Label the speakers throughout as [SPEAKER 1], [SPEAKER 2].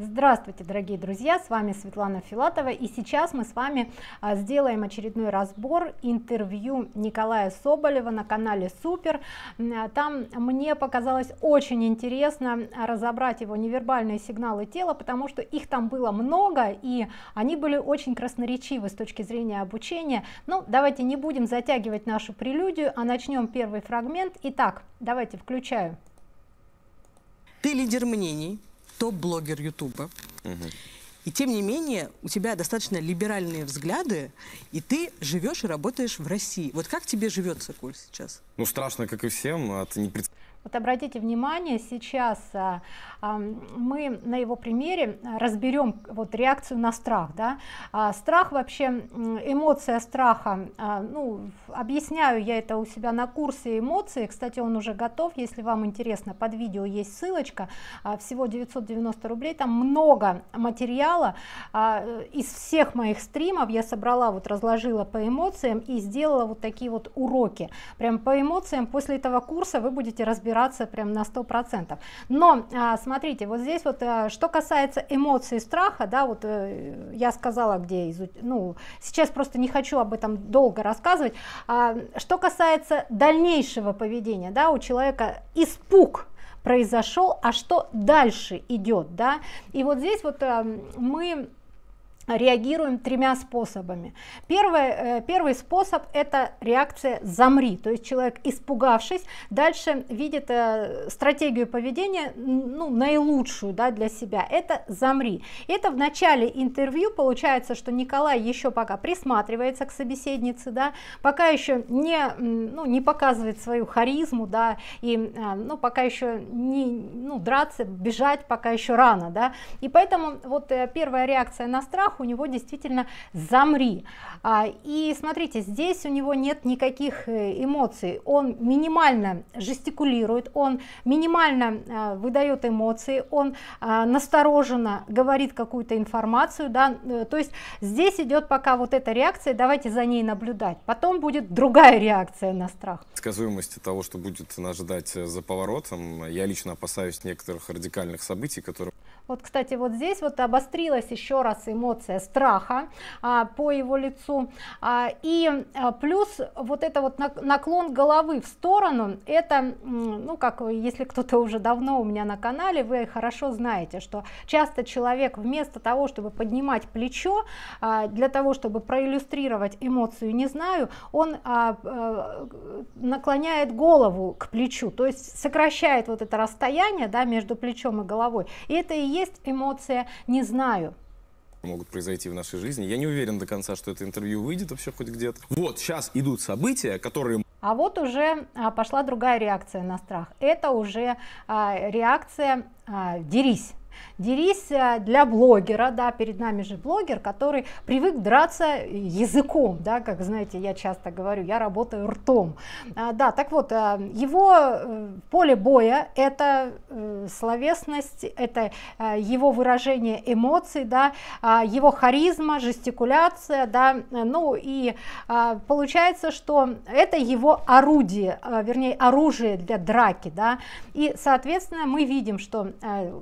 [SPEAKER 1] Здравствуйте, дорогие друзья, с вами Светлана Филатова, и сейчас мы с вами а, сделаем очередной разбор интервью Николая Соболева на канале Супер. А, там мне показалось очень интересно разобрать его невербальные сигналы тела, потому что их там было много, и они были очень красноречивы с точки зрения обучения. Ну, давайте не будем затягивать нашу прелюдию, а начнем первый фрагмент. Итак, давайте включаю.
[SPEAKER 2] Ты лидер мнений, топ-блогер Ютуба. И тем не менее, у тебя достаточно либеральные взгляды, и ты живешь и работаешь в России. Вот как тебе живется, Коль, сейчас?
[SPEAKER 3] Ну, страшно, как и всем. Это не пред...
[SPEAKER 1] Вот обратите внимание, сейчас а, мы на его примере а, разберем вот реакцию на страх. Да? А, страх вообще, эмоция страха, а, ну, объясняю я это у себя на курсе эмоции, кстати, он уже готов, если вам интересно, под видео есть ссылочка, всего 990 рублей, там много материала, из всех моих стримов я собрала, вот разложила по эмоциям и сделала вот такие вот уроки, прям по эмоциям, после этого курса вы будете разбираться прям на сто процентов. Но, смотрите, смотрите, вот здесь вот, э, что касается эмоций страха, да, вот э, я сказала, где изуч... ну, сейчас просто не хочу об этом долго рассказывать. А, что касается дальнейшего поведения, да, у человека испуг произошел, а что дальше идет, да, и вот здесь вот э, мы реагируем тремя способами. Первый, э, первый способ – это реакция «замри», то есть человек, испугавшись, дальше видит э, стратегию поведения ну, наилучшую да, для себя – это «замри». это в начале интервью получается, что Николай еще пока присматривается к собеседнице, да, пока еще не, ну, не показывает свою харизму, да, и э, ну, пока еще не ну, драться, бежать пока еще рано. Да, и поэтому вот первая реакция на страх у него действительно «Замри». А, и смотрите, здесь у него нет никаких э, эмоций, он минимально жестикулирует, он минимально э, выдает эмоции, он э, настороженно говорит какую-то информацию, да, то есть здесь идет пока вот эта реакция, давайте за ней наблюдать, потом будет другая реакция на страх.
[SPEAKER 3] Сказуемость того, что будет нас ждать за поворотом, я лично опасаюсь некоторых радикальных событий, которые...
[SPEAKER 1] Вот, кстати, вот здесь вот обострилась еще раз эмоция эмоция страха а, по его лицу. А, и а, плюс вот это вот наклон головы в сторону, это, ну как если кто-то уже давно у меня на канале, вы хорошо знаете, что часто человек вместо того, чтобы поднимать плечо, для того, чтобы проиллюстрировать эмоцию «не знаю», он наклоняет голову к плечу, то есть сокращает вот это расстояние да, между плечом и головой. И это и есть эмоция «не знаю»
[SPEAKER 3] могут произойти в нашей жизни. Я не уверен до конца, что это интервью выйдет вообще хоть где-то. Вот, сейчас идут события, которые...
[SPEAKER 1] А вот уже а, пошла другая реакция на страх. Это уже а, реакция а, «дерись». Дерись э, для блогера, да, перед нами же блогер, который привык драться языком, да, как знаете, я часто говорю, я работаю ртом. А, да, так вот, э, его э, поле боя – это словесность, это его выражение эмоций, да, а, его харизма, жестикуляция, да, ну и а, получается, что это его орудие, вернее, оружие для драки, да, и, соответственно, мы видим, что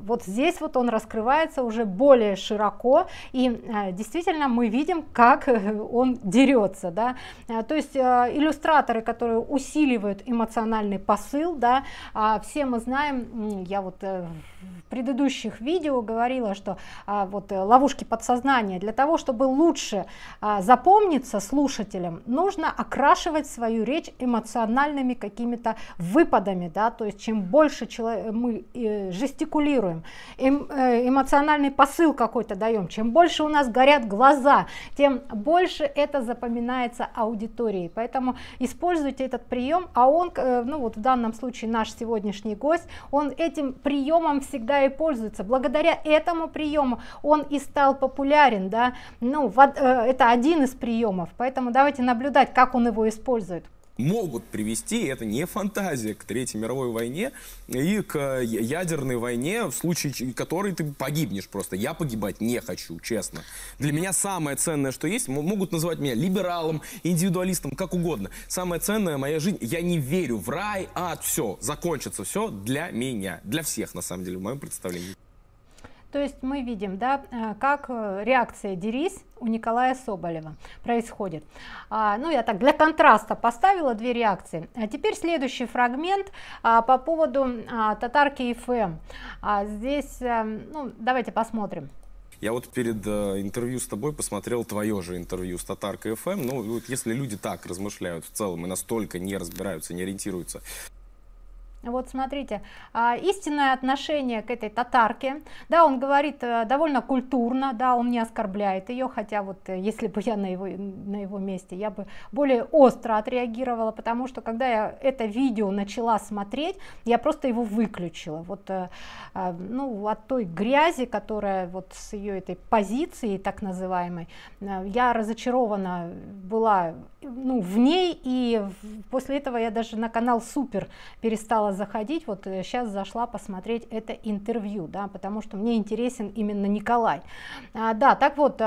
[SPEAKER 1] вот здесь вот вот он раскрывается уже более широко, и э, действительно мы видим, как э, он дерется. Да? Э, то есть иллюстраторы, которые усиливают эмоциональный посыл, да, а все мы знаем, я вот в предыдущих видео говорила, что а, вот ловушки подсознания, для того, чтобы лучше а, запомниться слушателям, нужно окрашивать свою речь эмоциональными какими-то выпадами, да, то есть чем больше человек, мы жестикулируем, Э, эмоциональный посыл какой-то даем. Чем больше у нас горят глаза, тем больше это запоминается аудитории. Поэтому используйте этот прием, а он, э, ну вот в данном случае наш сегодняшний гость, он этим приемом всегда и пользуется. Благодаря этому приему он и стал популярен, да, ну, вот э, это один из приемов, поэтому давайте наблюдать, как он его использует
[SPEAKER 3] могут привести, это не фантазия, к Третьей мировой войне и к ядерной войне, в случае которой ты погибнешь просто. Я погибать не хочу, честно. Для меня самое ценное, что есть, могут называть меня либералом, индивидуалистом, как угодно. Самое ценное моя жизнь, я не верю в рай, а все, закончится все для меня, для всех, на самом деле, в моем представлении.
[SPEAKER 1] То есть мы видим, да, э, как э, реакция дерис у Николая Соболева происходит. А, ну, я так для контраста поставила две реакции. А теперь следующий фрагмент а, по поводу а, татарки ФМ. А, здесь, а, ну, давайте посмотрим.
[SPEAKER 3] Я вот перед э, интервью с тобой посмотрел твое же интервью с Татаркой ФМ. Ну, вот если люди так размышляют в целом и настолько не разбираются, не ориентируются
[SPEAKER 1] вот смотрите, а, истинное отношение к этой татарке, да, он говорит э, довольно культурно, да, он не оскорбляет ее, хотя вот э, если бы я на его, на его месте, я бы более остро отреагировала, потому что когда я это видео начала смотреть, я просто его выключила, вот, э, а, ну, от той грязи, которая вот с ее этой позиции так называемой, я разочарована была, ну, в ней, и после этого я даже на канал Супер перестала заходить, вот сейчас э, зашла посмотреть это интервью, да, потому что мне интересен именно Николай. А, да, так вот,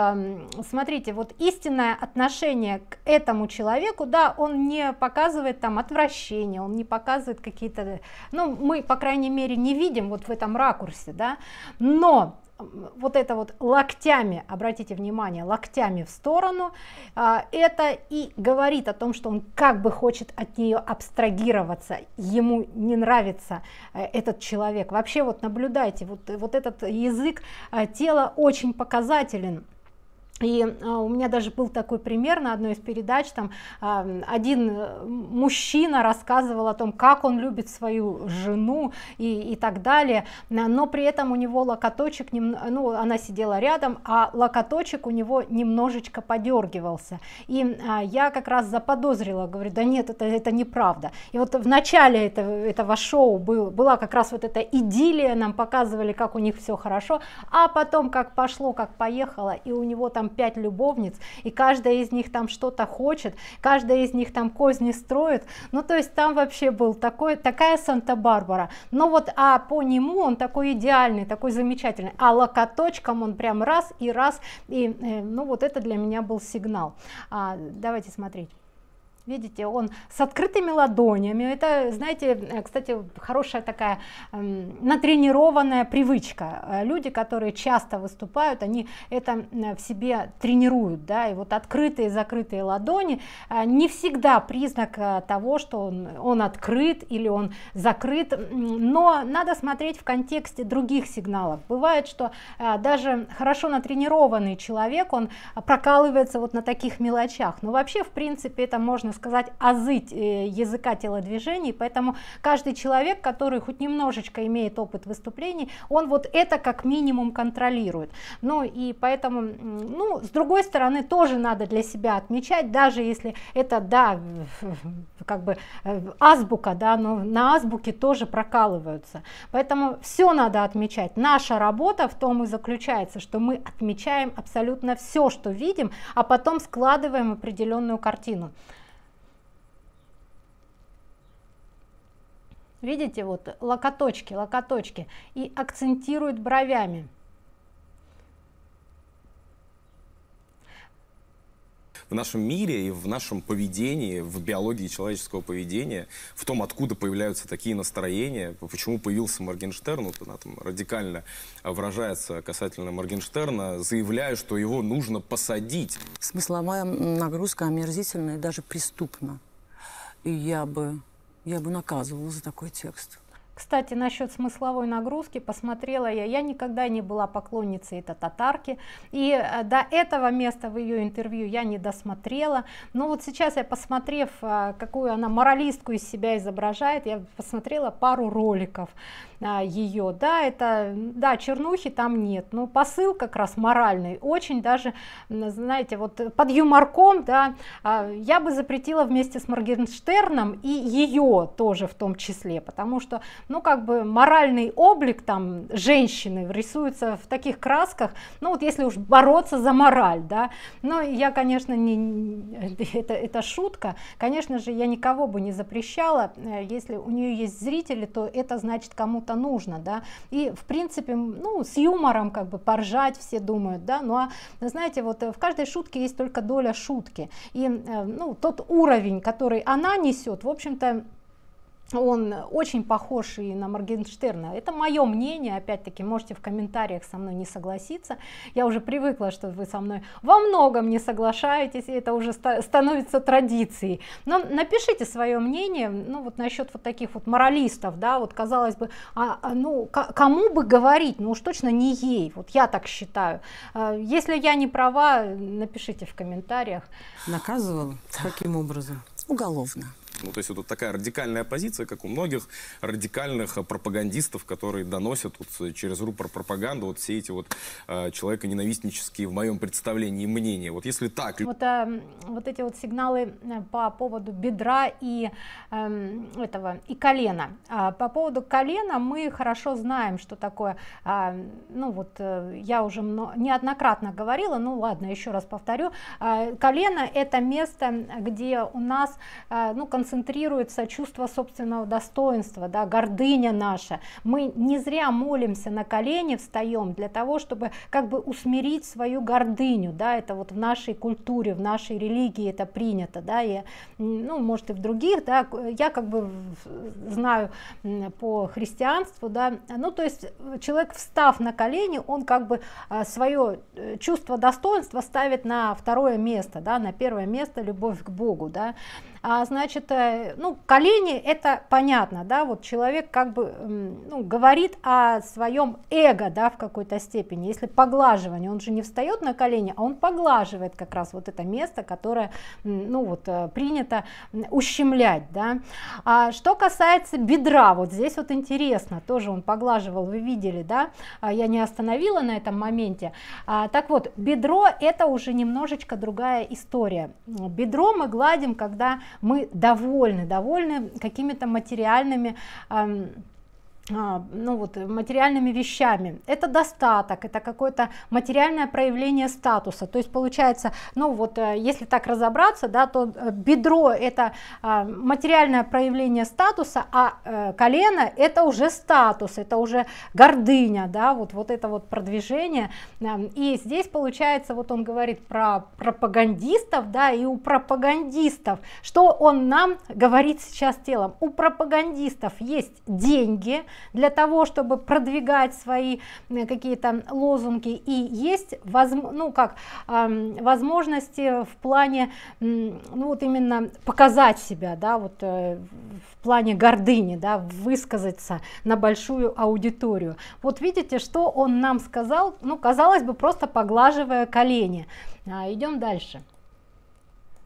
[SPEAKER 1] смотрите, вот истинное отношение к этому человеку, да, он не показывает там отвращение, он не показывает какие-то, ну, мы, по крайней мере, не видим вот в этом ракурсе, да, но вот это вот локтями, обратите внимание, локтями в сторону, а, это и говорит о том, что он как бы хочет от нее абстрагироваться, ему не нравится э, этот человек. Вообще вот наблюдайте, вот, вот этот язык а, тела очень показателен. И а, у меня даже был такой пример на одной из передач, там один э, мужчина рассказывал о том, как он любит свою жену и, и так далее, но при этом у него локоточек, ну она сидела рядом, а локоточек у него немножечко подергивался. И а, я как раз заподозрила, говорю, да нет, это, это неправда. И вот в начале этого, этого шоу был, была как раз вот эта идиллия, нам показывали, как у них все хорошо, а потом как пошло, как поехало, и у него там там пять любовниц, и каждая из них там что-то хочет, каждая из них там козни строит, ну то есть там вообще был такой, такая Санта-Барбара, но вот а по нему он такой идеальный, такой замечательный, а локоточком он прям раз и раз, и э, ну вот это для меня был сигнал. А, давайте смотреть видите, он с открытыми ладонями, это, знаете, э, кстати, хорошая такая эм, натренированная привычка. Э, люди, которые часто выступают, они это э, в себе тренируют, да, и вот открытые и закрытые ладони не всегда признак того, что он, он открыт или он закрыт, но надо смотреть в контексте других сигналов. Бывает, что даже хорошо натренированный человек, он прокалывается вот на таких мелочах, но вообще, в принципе, это можно сказать, азы э, языка телодвижений, поэтому каждый человек, который хоть немножечко имеет опыт выступлений, он вот это как минимум контролирует. Ну и поэтому, ну, с другой стороны, тоже надо для себя отмечать, даже если это, да, как бы э, азбука, да, но на азбуке тоже прокалываются. Поэтому все надо отмечать. Наша работа в том и заключается, что мы отмечаем абсолютно все, что видим, а потом складываем определенную картину. Видите, вот локоточки, локоточки. И акцентирует бровями.
[SPEAKER 3] в нашем мире и в нашем поведении, в биологии человеческого поведения, в том, откуда появляются такие настроения, почему появился Моргенштерн, вот она там радикально выражается касательно Моргенштерна, заявляя, что его нужно посадить.
[SPEAKER 2] Смысловая нагрузка омерзительная, даже преступна. И я бы я бы наказывала за такой текст.
[SPEAKER 1] Кстати, насчет смысловой нагрузки посмотрела я. Я никогда не была поклонницей этой татарки. И э, до этого места в ее интервью я не досмотрела. Но вот сейчас я, посмотрев, э, какую она моралистку из себя изображает, я посмотрела пару роликов э, ее. Да, это, да, чернухи там нет, но посыл как раз моральный. Очень даже, знаете, вот под юморком, да, а, я бы запретила вместе с Моргенштерном и ее тоже в том числе, потому что ну как бы моральный облик там женщины рисуется в таких красках, ну вот если уж бороться за мораль, да, но я, конечно, не, это, это шутка, конечно же, я никого бы не запрещала, э, если у нее есть зрители, то это значит кому-то нужно, да, и в принципе, ну с юмором как бы поржать все думают, да, ну а знаете, вот э, в каждой шутке есть только доля шутки, и э, ну тот уровень, который она несет, в общем-то, он очень похож и на Моргенштерна. Это мое мнение, опять-таки, можете в комментариях со мной не согласиться. Я уже привыкла, что вы со мной во многом не соглашаетесь, и это уже становится традицией. Но напишите свое мнение, ну вот насчет вот таких вот моралистов, да, вот казалось бы, а, а ну кому бы говорить, ну уж точно не ей, вот я так считаю. А, если я не права, напишите в комментариях.
[SPEAKER 2] Наказывал? Каким образом? Уголовно.
[SPEAKER 3] Ну, то есть это такая радикальная позиция, как у многих радикальных э, пропагандистов, которые доносят вот э, через рупор пропаганду вот все эти вот э, человеконенавистнические, в моем представлении, мнения. Вот если так... Вот,
[SPEAKER 1] э, вот эти вот сигналы э, по поводу бедра и э, этого, и колена. А, по поводу колена мы хорошо знаем, что такое, э, ну вот э, я уже много, неоднократно говорила, ну ладно, еще раз повторю, э, колено это место, где у нас, э, ну, концентрация концентрируется чувство собственного достоинства, да, гордыня наша. Мы не зря молимся на колени, встаем для того, чтобы как бы усмирить свою гордыню. Да, это вот в нашей культуре, в нашей религии это принято. Да, и, ну, может и в других. Да, я как бы знаю по христианству. Да, ну, то есть человек, встав на колени, он как бы а, свое э, чувство достоинства ставит на второе место, да, на первое место любовь к Богу. Да. А, значит, э, ну, колени это понятно, да, вот человек как бы ну, говорит о своем эго, да, в какой-то степени. Если поглаживание, он же не встает на колени, а он поглаживает как раз вот это место, которое, ну, вот э, принято ущемлять, да. А что касается бедра, вот здесь вот интересно, тоже он поглаживал, вы видели, да, а я не остановила на этом моменте. А, так вот, бедро это уже немножечко другая история. Бедро мы гладим, когда мы довольны, довольны какими-то материальными а, ну вот э, материальными вещами это достаток это какое-то материальное проявление статуса то есть получается ну вот э, если так разобраться да то э, бедро это а, материальное проявление статуса а колено это уже статус это уже гордыня да вот вот это вот продвижение и здесь получается вот он говорит про пропагандистов да и у пропагандистов что он нам говорит сейчас телом у пропагандистов есть деньги для того, чтобы продвигать свои э, какие-то лозунги и есть ну, как, возможности в плане ну, вот именно показать себя, да, вот э, в плане гордыни, да, высказаться на большую аудиторию. Вот видите, что он нам сказал, ну, казалось бы, просто поглаживая колени. А, идем дальше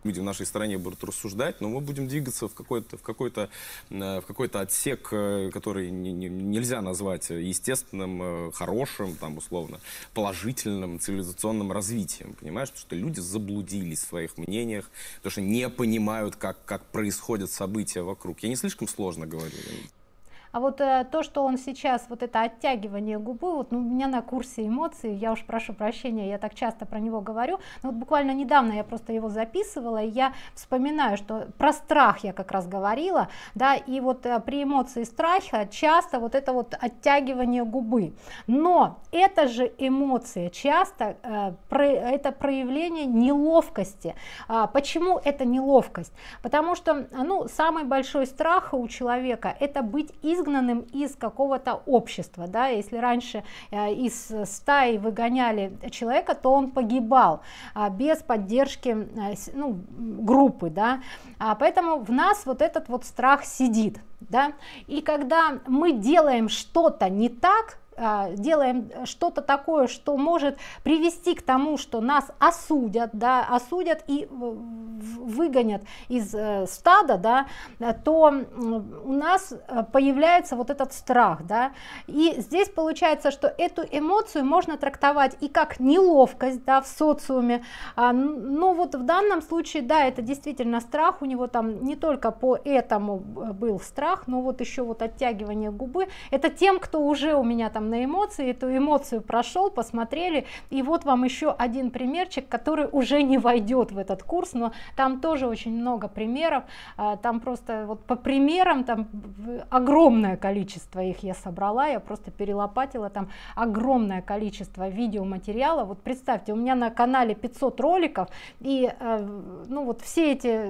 [SPEAKER 3] люди в нашей стране будут рассуждать, но мы будем двигаться в какой-то в какой-то э, в какой-то отсек, э, который не, не, нельзя назвать естественным, э, хорошим, там условно положительным цивилизационным развитием, понимаешь, потому что люди заблудились в своих мнениях, потому что не понимают, как как происходят события вокруг. Я не слишком сложно говорю.
[SPEAKER 1] А вот э, то, что он сейчас, вот это оттягивание губы, вот ну, у меня на курсе эмоций, я уж прошу прощения, я так часто про него говорю, но вот буквально недавно я просто его записывала, и я вспоминаю, что про страх я как раз говорила, да, и вот э, при эмоции страха часто вот это вот оттягивание губы. Но это же эмоция, часто э, про, это проявление неловкости. А, почему это неловкость? Потому что, ну, самый большой страх у человека это быть из изгнанным из какого-то общества. Да? Если раньше э, из стаи выгоняли человека, то он погибал а, без поддержки э, ну, группы. Да? А поэтому в нас вот этот вот страх сидит. Да? И когда мы делаем что-то не так, а, делаем что-то такое, что может привести к тому, что нас осудят, да, осудят и выгонят из э, стада, да, то у нас э, появляется вот этот страх. Да. И здесь получается, что эту эмоцию можно трактовать и как неловкость да, в социуме, а, но ну вот в данном случае, да, это действительно страх, у него там не только по этому э, был страх, но вот еще вот оттягивание губы, это тем, кто уже у меня там там на эмоции, эту эмоцию прошел, посмотрели, и вот вам еще один примерчик, который уже не войдет в этот курс, но там тоже очень много примеров, а, там просто вот по примерам там огромное количество их я собрала, я просто перелопатила там огромное количество видеоматериала, вот представьте, у меня на канале 500 роликов, и э, ну вот все эти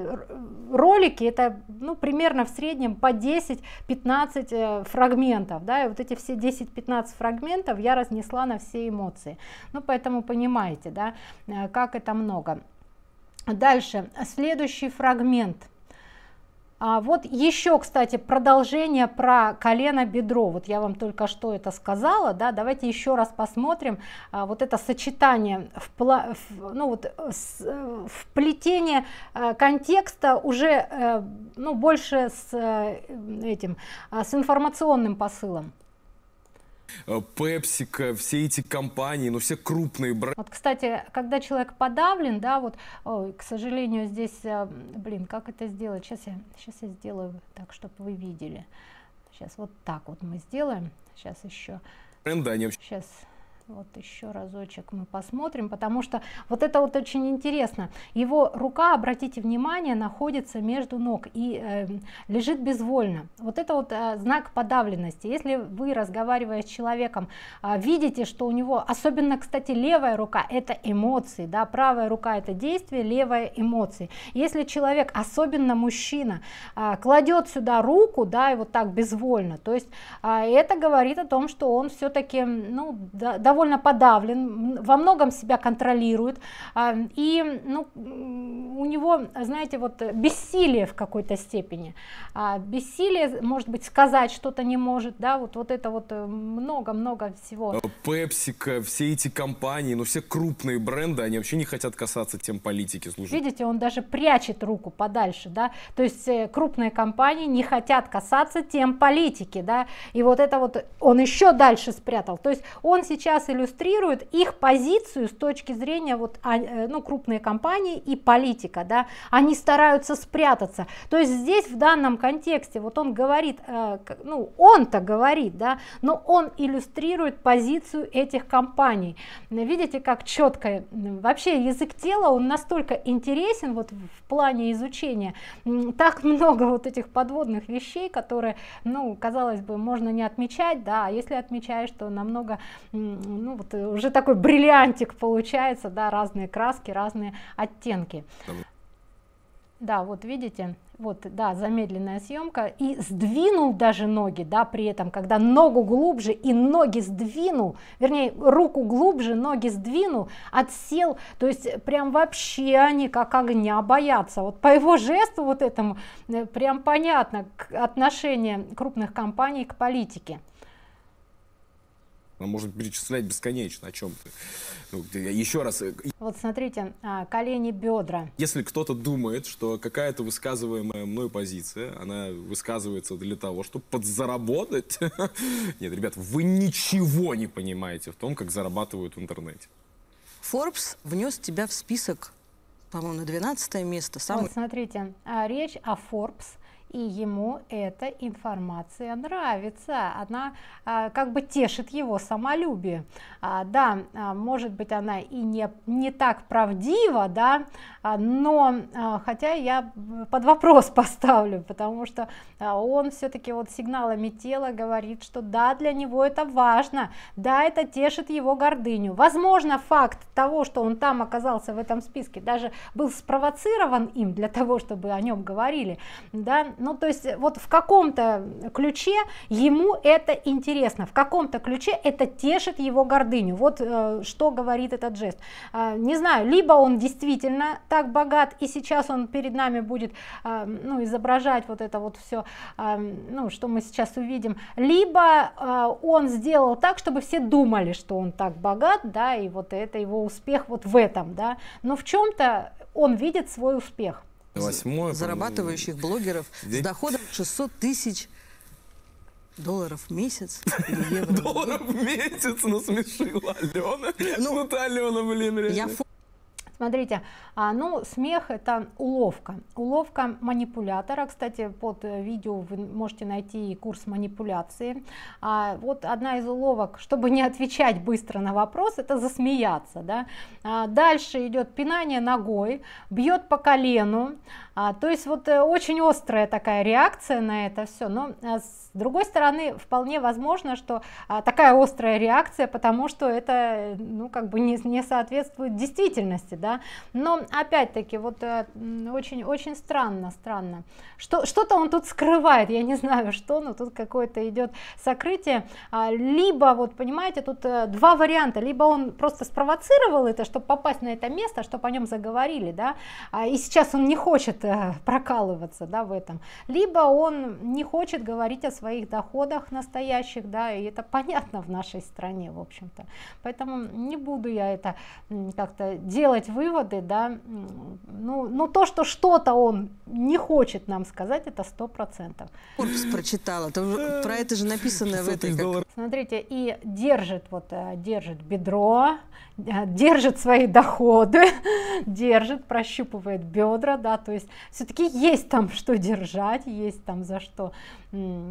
[SPEAKER 1] ролики, это ну примерно в среднем по 10-15 э, фрагментов, да, и вот эти все 10-15 15 фрагментов я разнесла на все эмоции. Ну, поэтому понимаете, да, э, как это много. Дальше, следующий фрагмент – а вот еще, кстати, продолжение про колено-бедро. Вот я вам только что это сказала, да, давайте еще раз посмотрим а, вот это сочетание, впла, в, ну вот с, вплетение а, э, контекста уже, а, ну больше с этим, а, с информационным посылом.
[SPEAKER 3] Э, Пепсика, все эти компании, ну все крупные бренды. Вот,
[SPEAKER 1] кстати, когда человек подавлен, да, вот, ой, э, к сожалению, здесь, э, блин, как это сделать? Сейчас я, сейчас я сделаю так, чтобы вы видели. Сейчас вот так вот мы сделаем. Сейчас еще. Бренды, они вообще... Сейчас вот еще разочек мы посмотрим, потому что вот это вот очень интересно. Его рука, обратите внимание, находится между ног и э, лежит безвольно. Вот это вот э, знак подавленности. Если вы, разговаривая с человеком, э, видите, что у него, особенно, кстати, левая рука – это эмоции, да, правая рука – это действие, левая – эмоции. Если человек, особенно мужчина, э, кладет сюда руку, да, и вот так безвольно, то есть э, это говорит о том, что он все-таки, ну, да, довольно подавлен, во многом себя контролирует, а, и ну, у него, знаете, вот бессилие в какой-то степени. А, бессилие, может быть, сказать что-то не может, да, вот, вот это вот э, много-много всего. Ну,
[SPEAKER 3] пепсика, все эти компании, ну все крупные бренды, они вообще не хотят касаться тем политики, слушай.
[SPEAKER 1] Видите, он даже прячет руку подальше, да, то есть э, крупные компании не хотят касаться тем политики, да, и вот это вот он еще дальше спрятал, то есть он сейчас раз иллюстрирует их позицию с точки зрения вот, а, э, ну, крупные компании и политика. Да? Они стараются спрятаться. То есть здесь в данном контексте, вот он говорит, э, ну он-то говорит, да, но он иллюстрирует позицию этих компаний. Видите, как четко. Вообще язык тела, он настолько интересен вот в плане изучения. Так много вот этих подводных вещей, которые, ну, казалось бы, можно не отмечать, да, а если отмечаешь, то намного ну, вот э, уже такой бриллиантик получается, да, разные краски, разные оттенки. Да, вот видите, вот, да, замедленная съемка, и сдвинул даже ноги, да, при этом, когда ногу глубже и ноги сдвинул, вернее, руку глубже, ноги сдвинул, отсел, то есть прям вообще они как огня боятся. Вот по его жесту вот этому э, прям понятно отношение крупных компаний к политике.
[SPEAKER 3] Нам ну, можно перечислять бесконечно, о чем то Ну, еще раз. Э,
[SPEAKER 1] вот смотрите, а, колени, бедра.
[SPEAKER 3] Если кто-то думает, что какая-то высказываемая мной позиция, она высказывается для того, чтобы подзаработать. Нет, ребят, вы ничего не понимаете в том, как зарабатывают в интернете.
[SPEAKER 1] Forbes
[SPEAKER 2] внес тебя в список, по-моему, на
[SPEAKER 1] 12 место. Самый... Вот смотрите, а, речь о Forbes – и ему эта информация нравится, она а, как бы тешит его самолюбие. А, да, а, может быть, она и не, не так правдива, да, а, но а, хотя я под вопрос поставлю, потому что а, он все-таки вот сигналами тела говорит, что да, для него это важно, да, это тешит его гордыню. Возможно, факт того, что он там оказался в этом списке, даже был спровоцирован им для того, чтобы о нем говорили, да, ну, то есть э, вот в каком-то ключе ему это интересно, в каком-то ключе это тешит его гордыню. Вот э, что говорит этот жест. Э, не знаю, либо он действительно так богат, и сейчас он перед нами будет э, ну, изображать вот это вот все, э, а, ну, что мы сейчас увидим, либо э, он сделал так, чтобы все думали, что он так богат, да, и вот это его успех вот в этом, да, но в чем-то он видит свой успех.
[SPEAKER 2] 8 зарабатывающих блогеров с доходом 600 тысяч Долларов в месяц Долларов в месяц насмешила
[SPEAKER 3] Алена. Ну, ну ты, Алена, блин, реально.
[SPEAKER 1] Смотрите, а, ну смех это уловка, уловка манипулятора. Кстати, под э, видео вы можете найти курс манипуляции. А, вот одна из уловок, чтобы не отвечать быстро на вопрос, это засмеяться, да. А, дальше идет пинание ногой, бьет по колену, а, то есть вот э, очень острая такая реакция на это все. Но э, с другой стороны, вполне возможно, что а, такая острая реакция, потому что это э, ну, как бы не, не соответствует действительности. Да? Но опять-таки, вот очень-очень странно, странно. Что, что-то он тут скрывает, я не знаю что, но тут какое-то идет сокрытие. А, либо, вот понимаете, тут два варианта. Либо он просто спровоцировал это, чтобы попасть на это место, чтобы о нем заговорили, да, а, и сейчас он не хочет Э, прокалываться да, в этом. Либо он не хочет говорить о своих доходах настоящих, да, и это понятно в нашей стране, в общем-то. Поэтому не буду я это как-то делать выводы, да, ну, но ну, то, что что-то он не хочет нам сказать, это сто процентов. Прочитала,
[SPEAKER 2] про это же написано в этой, как
[SPEAKER 1] Смотрите, и держит, вот, э, держит бедро, э, держит свои доходы, держит, прощупывает бедра, да, то есть все-таки есть там что держать, есть там за что э,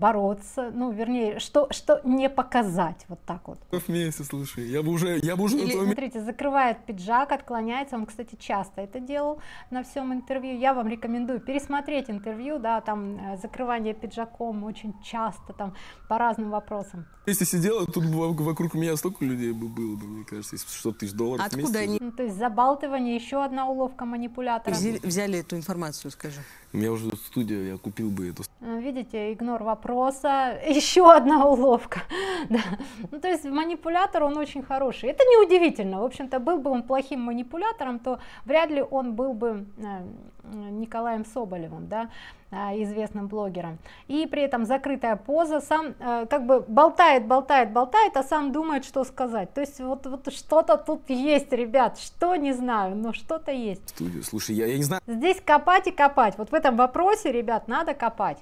[SPEAKER 1] бороться, ну, вернее, что, что не показать, вот так вот.
[SPEAKER 3] В месяц, слушай, я бы уже, я бы уже... Или, твоем...
[SPEAKER 1] смотрите, закрывает пиджак, отклоняется, он, кстати, часто это делал на всем интервью, я вам рекомендую пересмотреть интервью, да, там закрывание пиджаком очень часто, там по разным вопросам вопросом.
[SPEAKER 3] Если сидела, тут вокруг меня столько людей бы было, мне кажется, если 600 тысяч долларов а Откуда вместе. они? Ну,
[SPEAKER 1] то есть забалтывание, еще одна уловка манипулятора. Взяли,
[SPEAKER 3] взяли эту информацию, скажи. У меня уже студия, я купил бы эту.
[SPEAKER 1] А, видите, игнор вопроса, еще одна уловка. да. Ну, то есть манипулятор, он очень хороший. Это неудивительно. В общем-то, был бы он плохим манипулятором, то вряд ли он был бы э, Николаем Соболевым, да, а, известным блогером. И при этом закрытая поза, сам э, как бы болтает, болтает, болтает, а сам думает, что сказать. То есть вот, вот что-то тут есть, ребят, что не знаю, но что-то есть.
[SPEAKER 3] Студию, слушай, я, я не знаю.
[SPEAKER 1] Здесь копать и копать. Вот в этом вопросе, ребят, надо копать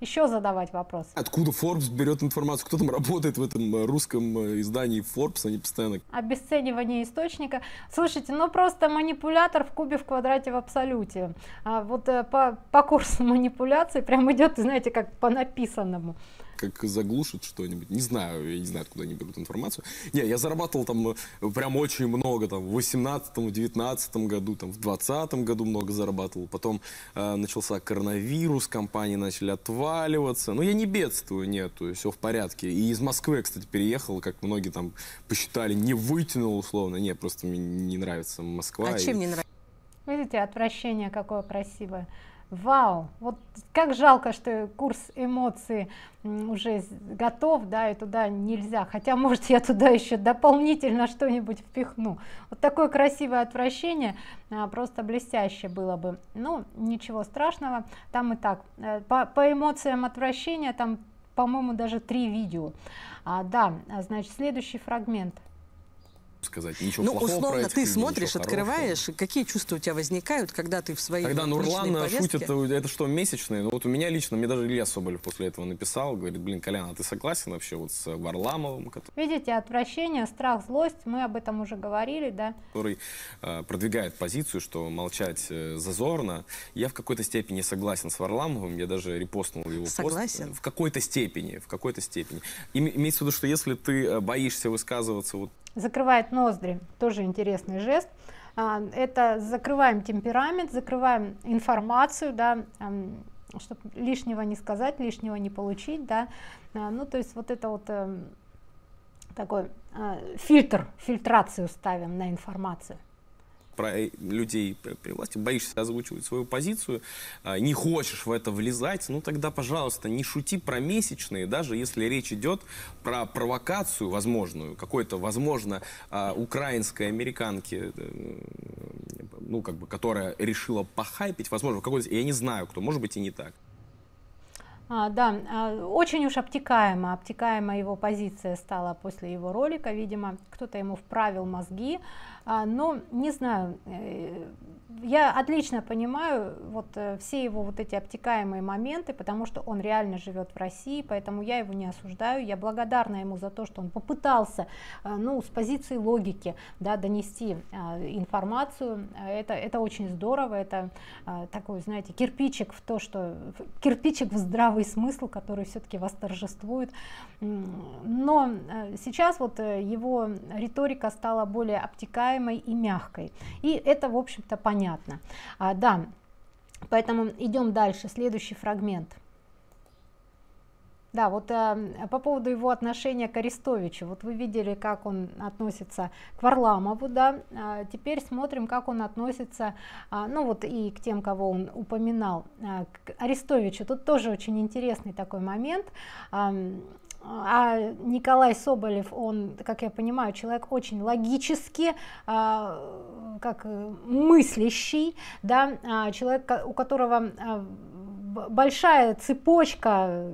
[SPEAKER 1] еще задавать вопросы.
[SPEAKER 3] Откуда Forbes берет информацию? Кто там работает в этом э, русском э, издании Forbes? Они постоянно...
[SPEAKER 1] Обесценивание источника. Слушайте, ну просто манипулятор в кубе в квадрате в абсолюте. А вот э, по, по курсу манипуляции прям идет, знаете, как по написанному
[SPEAKER 3] как заглушат что-нибудь. Не знаю, я не знаю, откуда они берут информацию. Не, я зарабатывал там э, прям очень много, там, в 18 в 19 году, там, в 20 году много зарабатывал. Потом э, начался коронавирус, компании начали отваливаться. Но ну, я не бедствую, нет, все в порядке. И из Москвы, кстати, переехал, как многие там посчитали, не вытянул условно. Не, просто мне не нравится Москва. А и... чем не нравится?
[SPEAKER 1] Видите, отвращение какое красивое вау, вот как жалко, что курс эмоций уже готов, да, и туда нельзя, хотя, может, я туда еще дополнительно что-нибудь впихну. Вот такое красивое отвращение, а, просто блестяще было бы. Ну, ничего страшного, там и так, э, по, по эмоциям отвращения, там, по-моему, даже три видео. А, да, а, значит, следующий фрагмент –
[SPEAKER 3] сказать ничего ну, плохого условно, про этих ты людей, смотришь, открываешь,
[SPEAKER 2] какие чувства у тебя возникают, когда ты в своей Когда вот, Нурлан э, повестке... шутит,
[SPEAKER 3] э, это что, месячные? Ну вот у меня лично, мне даже Илья Соболев после этого написал, говорит, блин, Колян, а ты согласен вообще вот с э, Варламовым? Который...
[SPEAKER 1] Видите, отвращение, страх, злость, мы об этом уже говорили, да?
[SPEAKER 3] Который э, продвигает позицию, что молчать э, зазорно. Я в какой-то степени согласен с Варламовым, я даже репостнул его согласен? пост. В какой-то степени, в какой-то степени. И, имеется в виду, что если ты боишься высказываться вот
[SPEAKER 1] Закрывает ноздри, тоже интересный жест. А, это закрываем темперамент, закрываем информацию, да, чтобы лишнего не сказать, лишнего не получить, да, а, ну то есть вот это вот эм, такой а, фильтр, фильтрацию ставим на информацию.
[SPEAKER 3] Э, людей при власти, боишься озвучивать свою позицию, а, не хочешь в это влезать, ну тогда, пожалуйста, не шути про месячные, даже если речь идет про провокацию возможную, какой-то, возможно, а, украинской американки, э, ну, как бы, которая решила похайпить, возможно, какой-то, я не знаю, кто, может быть, и не так.
[SPEAKER 1] А, да, а, очень уж обтекаемо, обтекаема его позиция стала после его ролика, видимо, кто-то ему вправил мозги, а, но не знаю, э, я отлично понимаю вот э, все его вот эти обтекаемые моменты, потому что он реально живет в России, поэтому я его не осуждаю, я благодарна ему за то, что он попытался, э, ну, с позиции логики, да, донести информацию, это, это очень здорово, это такой, знаете, кирпичик в то, что, кирпичик в здравый смысл, который все-таки восторжествует, но сейчас вот его риторика стала более обтекаемой и мягкой. И это, в общем-то, понятно. А, да, поэтому идем дальше. Следующий фрагмент. Да, вот э, по поводу его отношения к Арестовичу, вот вы видели, как он относится к Варламову, да, э, теперь смотрим, как он относится, э, ну вот и к тем, кого он упоминал, э, к Арестовичу. Тут тоже очень интересный такой момент. Э, а Николай Соболев, он, как я понимаю, человек очень логически, а, как мыслящий, да, а, человек, у которого а, большая цепочка э,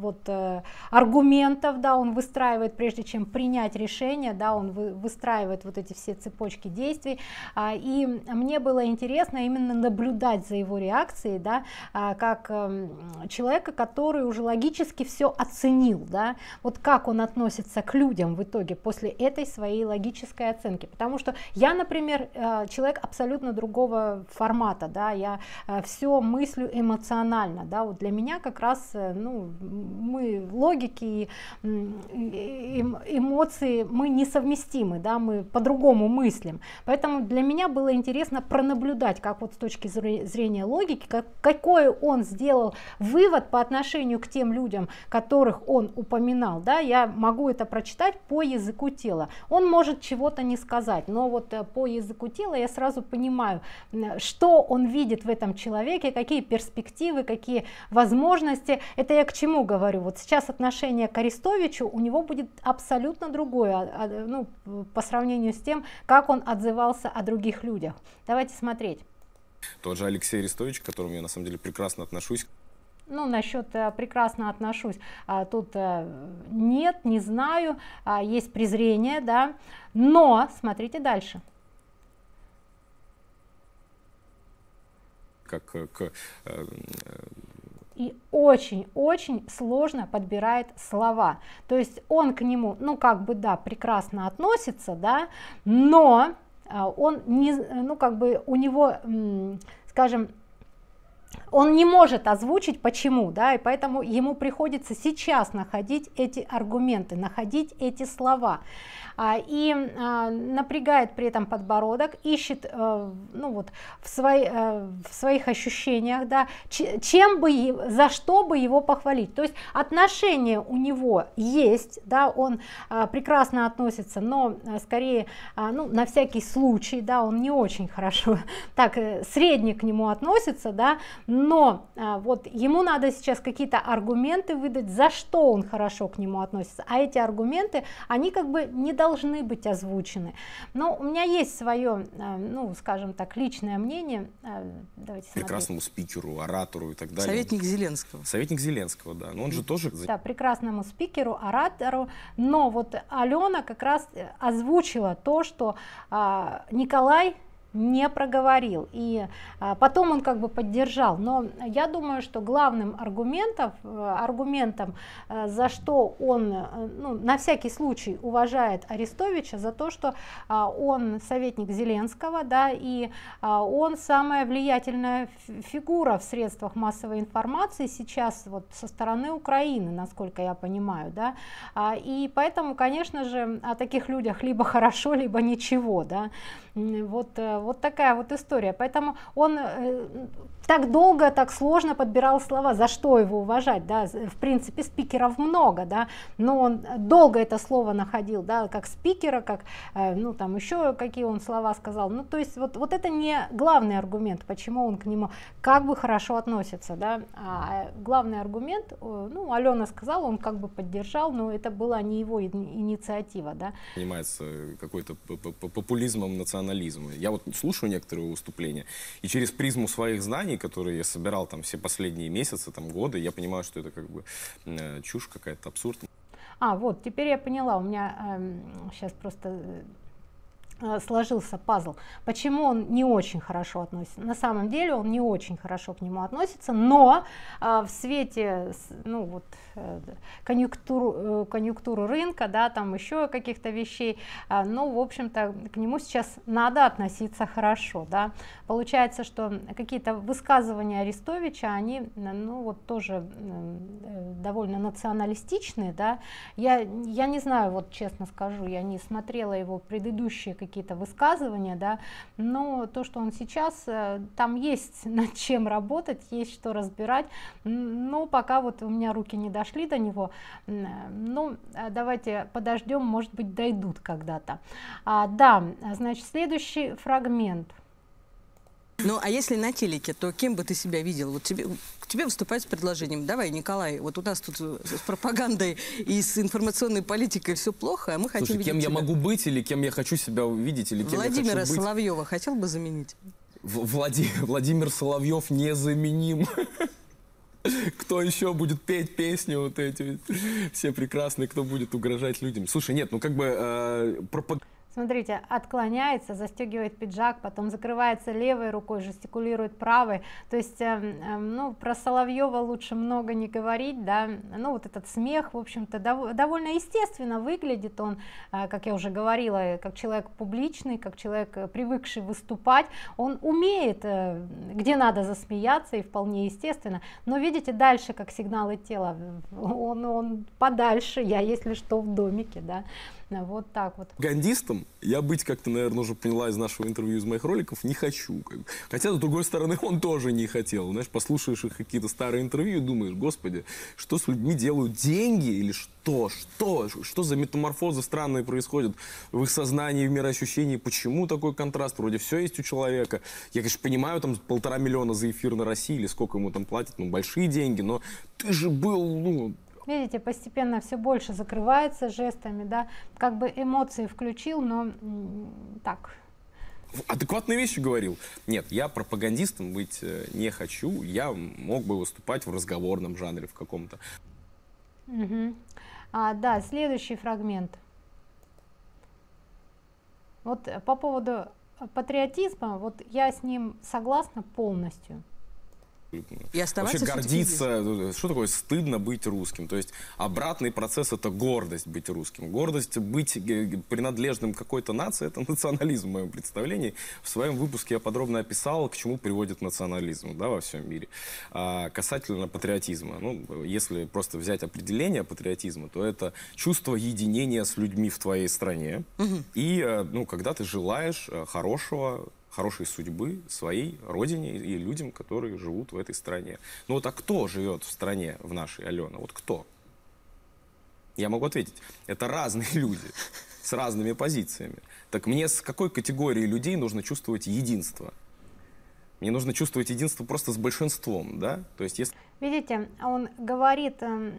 [SPEAKER 1] вот, э, аргументов, да, он выстраивает, прежде чем принять решение, да, он выстраивает вот эти все цепочки действий. А, и мне было интересно именно наблюдать за его реакцией, да, а, как эм, человека, который уже логически все оценил, да, вот как он относится к людям в итоге после этой своей логической оценки. Потому что я, например, э, человек абсолютно другого формата, да, я все мыслю эмоционально, рационально. Да? Вот для меня как раз э, ну, мы логики и эмоции, мы несовместимы, да? мы по-другому мыслим. Поэтому для меня было интересно пронаблюдать, как вот с точки зрения логики, как, какой он сделал вывод по отношению к тем людям, которых он упоминал. Да? Я могу это прочитать по языку тела. Он может чего-то не сказать, но вот э, по языку тела я сразу понимаю, что он видит в этом человеке, какие перспективы перспективы, какие возможности. Это я к чему говорю? Вот сейчас отношение к Арестовичу у него будет абсолютно другое, а, а, ну, по сравнению с тем, как он отзывался о других людях. Давайте смотреть.
[SPEAKER 3] Тот же Алексей Арестович, к которому я на самом деле прекрасно отношусь,
[SPEAKER 1] ну, насчет э, прекрасно отношусь. А, тут э, нет, не знаю, есть презрение, да. Но смотрите дальше.
[SPEAKER 3] как э, к... Э,
[SPEAKER 1] И очень-очень сложно подбирает слова. То есть он к нему, ну как бы да, прекрасно относится, да, но а, он не, ну как бы у него, скажем, он не может озвучить почему, да, и поэтому ему приходится сейчас находить эти аргументы, находить эти слова. А, и а, напрягает при этом подбородок, ищет э, ну вот, в, свои, э, в своих ощущениях, да, чем бы, за что бы его похвалить. То есть отношения у него есть, да, он а, прекрасно относится, но э, скорее, ну, на всякий случай, да, он не очень хорошо, так, средне к нему относится, да, но а, вот ему надо сейчас какие-то аргументы выдать, за что он хорошо к нему относится, а эти аргументы, они как бы не должны быть озвучены. Но у меня есть свое, а, ну, скажем так, личное мнение. А, давайте прекрасному
[SPEAKER 3] смотреть. спикеру, оратору и так далее. Советник Зеленского. Советник Зеленского, да. Но он же тоже... Да,
[SPEAKER 1] прекрасному спикеру, оратору. Но вот Алена как раз э, озвучила то, что Николай не проговорил. И а, потом он как бы поддержал. Но я думаю, что главным э, аргументом, аргументом э, за что он э, ну, на всякий случай уважает Арестовича, за то, что а, он советник Зеленского, да, и а, он самая влиятельная фигура в средствах массовой информации сейчас вот со стороны Украины, насколько я понимаю, да, и поэтому, конечно же, о таких людях либо хорошо, либо ничего, да, вот вот такая вот история. Поэтому он э, так долго, так сложно подбирал слова, за что его уважать, да, в принципе, спикеров много, да, но он э, долго это слово находил, да, как спикера, как, э, ну, там, еще какие он слова сказал, ну, то есть вот, вот это не главный аргумент, почему он к нему как бы хорошо относится, да, а э, главный аргумент, ну, Алена сказала, он как бы поддержал, но это была не его инициатива, да.
[SPEAKER 3] Занимается какой-то популизмом, национализмом. Я вот слушаю некоторые выступления, и через призму своих знаний данные, которые я собирал там все последние месяцы, там годы, я понимаю, что это как бы э, чушь какая-то, абсурд.
[SPEAKER 1] А, вот, теперь я поняла, у меня эм, э, сейчас просто Э, сложился пазл. Почему он не очень хорошо относится? На самом деле он не очень хорошо к нему относится, но э, в свете ну, вот, э, конъюнктуру э, конъюнктуры рынка, да, там еще каких-то вещей, э, ну, в общем-то, к нему сейчас надо относиться хорошо. Да. Получается, что какие-то высказывания Арестовича, они ну, вот, тоже э, довольно националистичные. Да. Я, я не знаю, вот честно скажу, я не смотрела его предыдущие какие какие-то высказывания, да, но то, что он сейчас, э, там есть над чем работать, есть что разбирать, но пока вот у меня руки не дошли до него, э, ну, э, давайте подождем, может быть, дойдут когда-то. А, да, значит, следующий фрагмент –
[SPEAKER 2] ну, а если на телеке, то кем бы ты себя видел? Вот тебе, к тебе выступают с предложением. Давай, Николай, вот у нас тут с пропагандой и с информационной политикой все плохо, а мы хотим Слушай, кем тебя. я могу
[SPEAKER 3] быть или кем я хочу себя увидеть? или кем Владимира я хочу
[SPEAKER 2] быть? хотел бы заменить?
[SPEAKER 3] В Влади... Владимир Соловьев незаменим. Кто еще будет петь песни вот эти? Все прекрасные, кто будет угрожать людям? Слушай, нет, ну как бы э, пропаганда
[SPEAKER 1] смотрите отклоняется застегивает пиджак потом закрывается левой рукой жестикулирует правой то есть эм, эм, ну про Соловьева лучше много не говорить да ну вот этот смех в общем-то дов довольно естественно выглядит он э, как я уже говорила э, как человек публичный как человек э, привыкший выступать он умеет где надо засмеяться и вполне естественно но видите дальше как сигналы тела он он подальше я если что в домике да ну, вот так вот.
[SPEAKER 3] Гандистом я быть, как то наверное, уже поняла из нашего интервью, из моих роликов, не хочу. Хотя, с другой стороны, он тоже не хотел. Знаешь, послушаешь их какие-то старые интервью и думаешь, господи, что с людьми делают деньги или что? Что? Что за метаморфозы странные происходят в их сознании, в мироощущении? Почему такой контраст? Вроде все есть у человека. Я, конечно, понимаю, там полтора миллиона за эфир на России или сколько ему там платят, ну, большие деньги, но ты же был, ну,
[SPEAKER 1] видите, постепенно все больше закрывается жестами, да, как бы эмоции включил, но так.
[SPEAKER 3] Адекватные вещи говорил. Нет, я пропагандистом быть э, не хочу. Я мог бы выступать в разговорном жанре в каком-то.
[SPEAKER 1] Угу. А, да, следующий фрагмент. Вот э, по поводу э, патриотизма, вот я с ним согласна полностью.
[SPEAKER 3] И вообще гордиться, э, э, что такое стыдно быть русским? То есть обратный процесс – это гордость быть русским. Гордость быть э, принадлежным какой-то нации – это национализм в моем представлении. В своем выпуске я подробно описал, к чему приводит национализм да, во всем мире. А касательно патриотизма. Ну, если просто взять определение патриотизма, то это чувство единения с людьми в твоей стране. Угу. И ну, когда ты желаешь хорошего хорошей судьбы своей родине и людям, которые живут в этой стране. Ну вот а кто живет в стране, в нашей, Алена? Вот кто? Я могу ответить. Это разные люди с разными позициями. Так мне с какой категории людей нужно чувствовать единство? Мне нужно чувствовать единство просто с большинством, да? То есть если...
[SPEAKER 1] Видите, он говорит эм,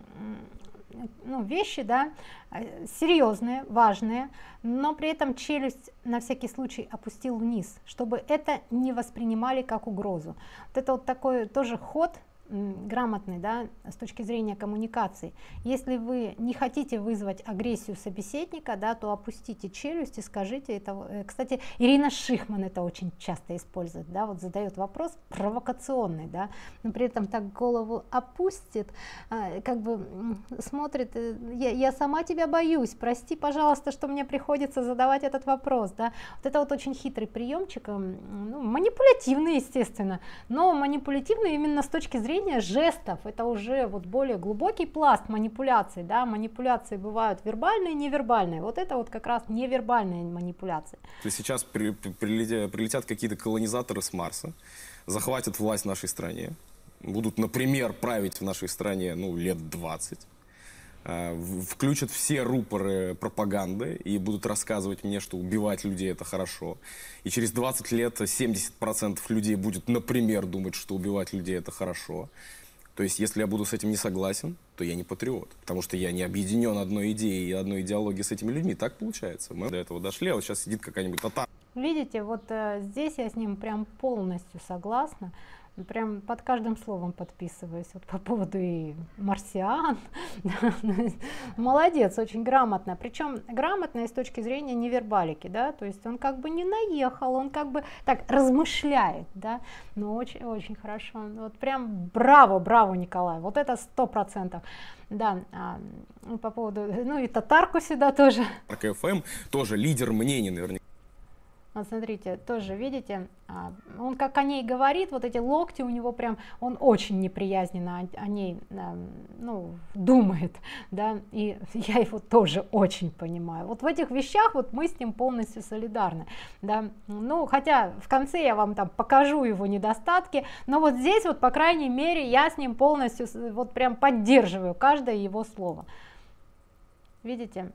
[SPEAKER 1] ну, вещи, да, э, серьезные, важные, но при этом челюсть на всякий случай опустил вниз, чтобы это не воспринимали как угрозу. Вот это вот такой тоже ход грамотный да, с точки зрения коммуникации. Если вы не хотите вызвать агрессию собеседника, да, то опустите челюсть и скажите это. Э, кстати, Ирина Шихман это очень часто использует, да, вот задает вопрос провокационный, да, но при этом так голову опустит, а, как бы смотрит, э, я, я сама тебя боюсь, прости, пожалуйста, что мне приходится задавать этот вопрос, да. Вот это вот очень хитрый приемчик, ну, манипулятивный, естественно, но манипулятивный именно с точки зрения повторение жестов, это уже вот более глубокий пласт манипуляций, да, манипуляции бывают вербальные, невербальные, вот это вот как раз невербальные манипуляции.
[SPEAKER 3] То есть сейчас при, при, прилетят какие-то колонизаторы с Марса, захватят власть в нашей стране, будут, например, править в нашей стране, ну, лет 20, а, включат все рупоры пропаганды и будут рассказывать мне, что убивать людей это хорошо. И через 20 лет 70% людей будет, например, думать, что убивать людей это хорошо. То есть, если я буду с этим не согласен, то я не патриот. Потому что я не объединен одной идеей и одной идеологией с этими людьми. Так получается. Мы до этого дошли, а вот сейчас сидит какая-нибудь татар.
[SPEAKER 1] Видите, вот э, здесь я с ним прям полностью согласна. Ну, прям под каждым словом подписываюсь вот по поводу и марсиан. Ну, молодец, очень грамотно. Причем грамотно с точки зрения невербалики, да, то есть он как бы не наехал, он как бы так размышляет, да, но ну, очень-очень хорошо. Вот прям браво, браво, Николай, вот это сто процентов. Да, а, по поводу, ну и татарку сюда тоже.
[SPEAKER 3] КФМ эм тоже лидер мнений наверняка.
[SPEAKER 1] Вот смотрите, тоже видите, а, он как о ней говорит, вот эти локти у него прям, он очень неприязненно о, о ней а, ну, думает, да, и я его тоже очень понимаю. Вот в этих вещах вот мы с ним полностью солидарны, да, ну, хотя в конце я вам там покажу его недостатки, но вот здесь вот, по крайней мере, я с ним полностью вот прям поддерживаю каждое его слово. Видите?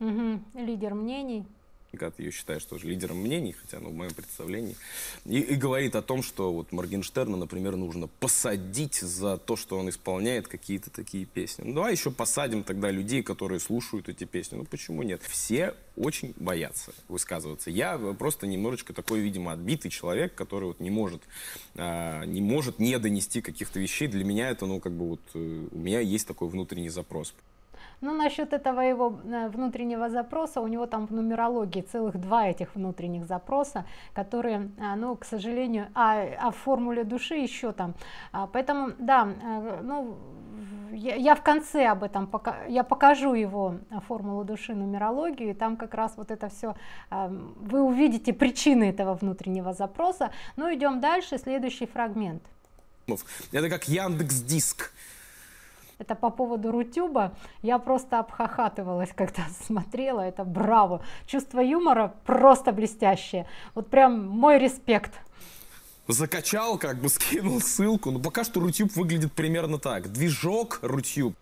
[SPEAKER 1] Угу. Лидер мнений.
[SPEAKER 3] И когда ты ее считаешь тоже лидером мнений, хотя, ну, в моем представлении, и, и говорит о том, что вот Моргенштерна, например, нужно посадить за то, что он исполняет какие-то такие песни. Ну, давай еще посадим тогда людей, которые слушают эти песни. Ну, почему нет? Все очень боятся высказываться. Я просто немножечко такой, видимо, отбитый человек, который вот не может, а, не может не донести каких-то вещей. Для меня это, ну, как бы вот, э, у меня есть такой внутренний запрос.
[SPEAKER 1] Но ну, насчет этого его э, внутреннего запроса, у него там в нумерологии целых два этих внутренних запроса, которые, э, ну, к сожалению, а, а в формуле души еще там. А, поэтому, да, э, ну, я, в конце об этом пока я покажу его формулу души нумерологию и там как раз вот это все вы увидите причины этого внутреннего запроса Ну идем дальше следующий фрагмент
[SPEAKER 3] это как яндекс диск
[SPEAKER 1] это по поводу Рутюба. Я просто обхахатывалась, когда смотрела. Это браво. Чувство юмора просто блестящее. Вот прям мой респект
[SPEAKER 3] закачал, как бы скинул ссылку. Но ну, пока что Рутюб выглядит примерно так. Движок Рутюб.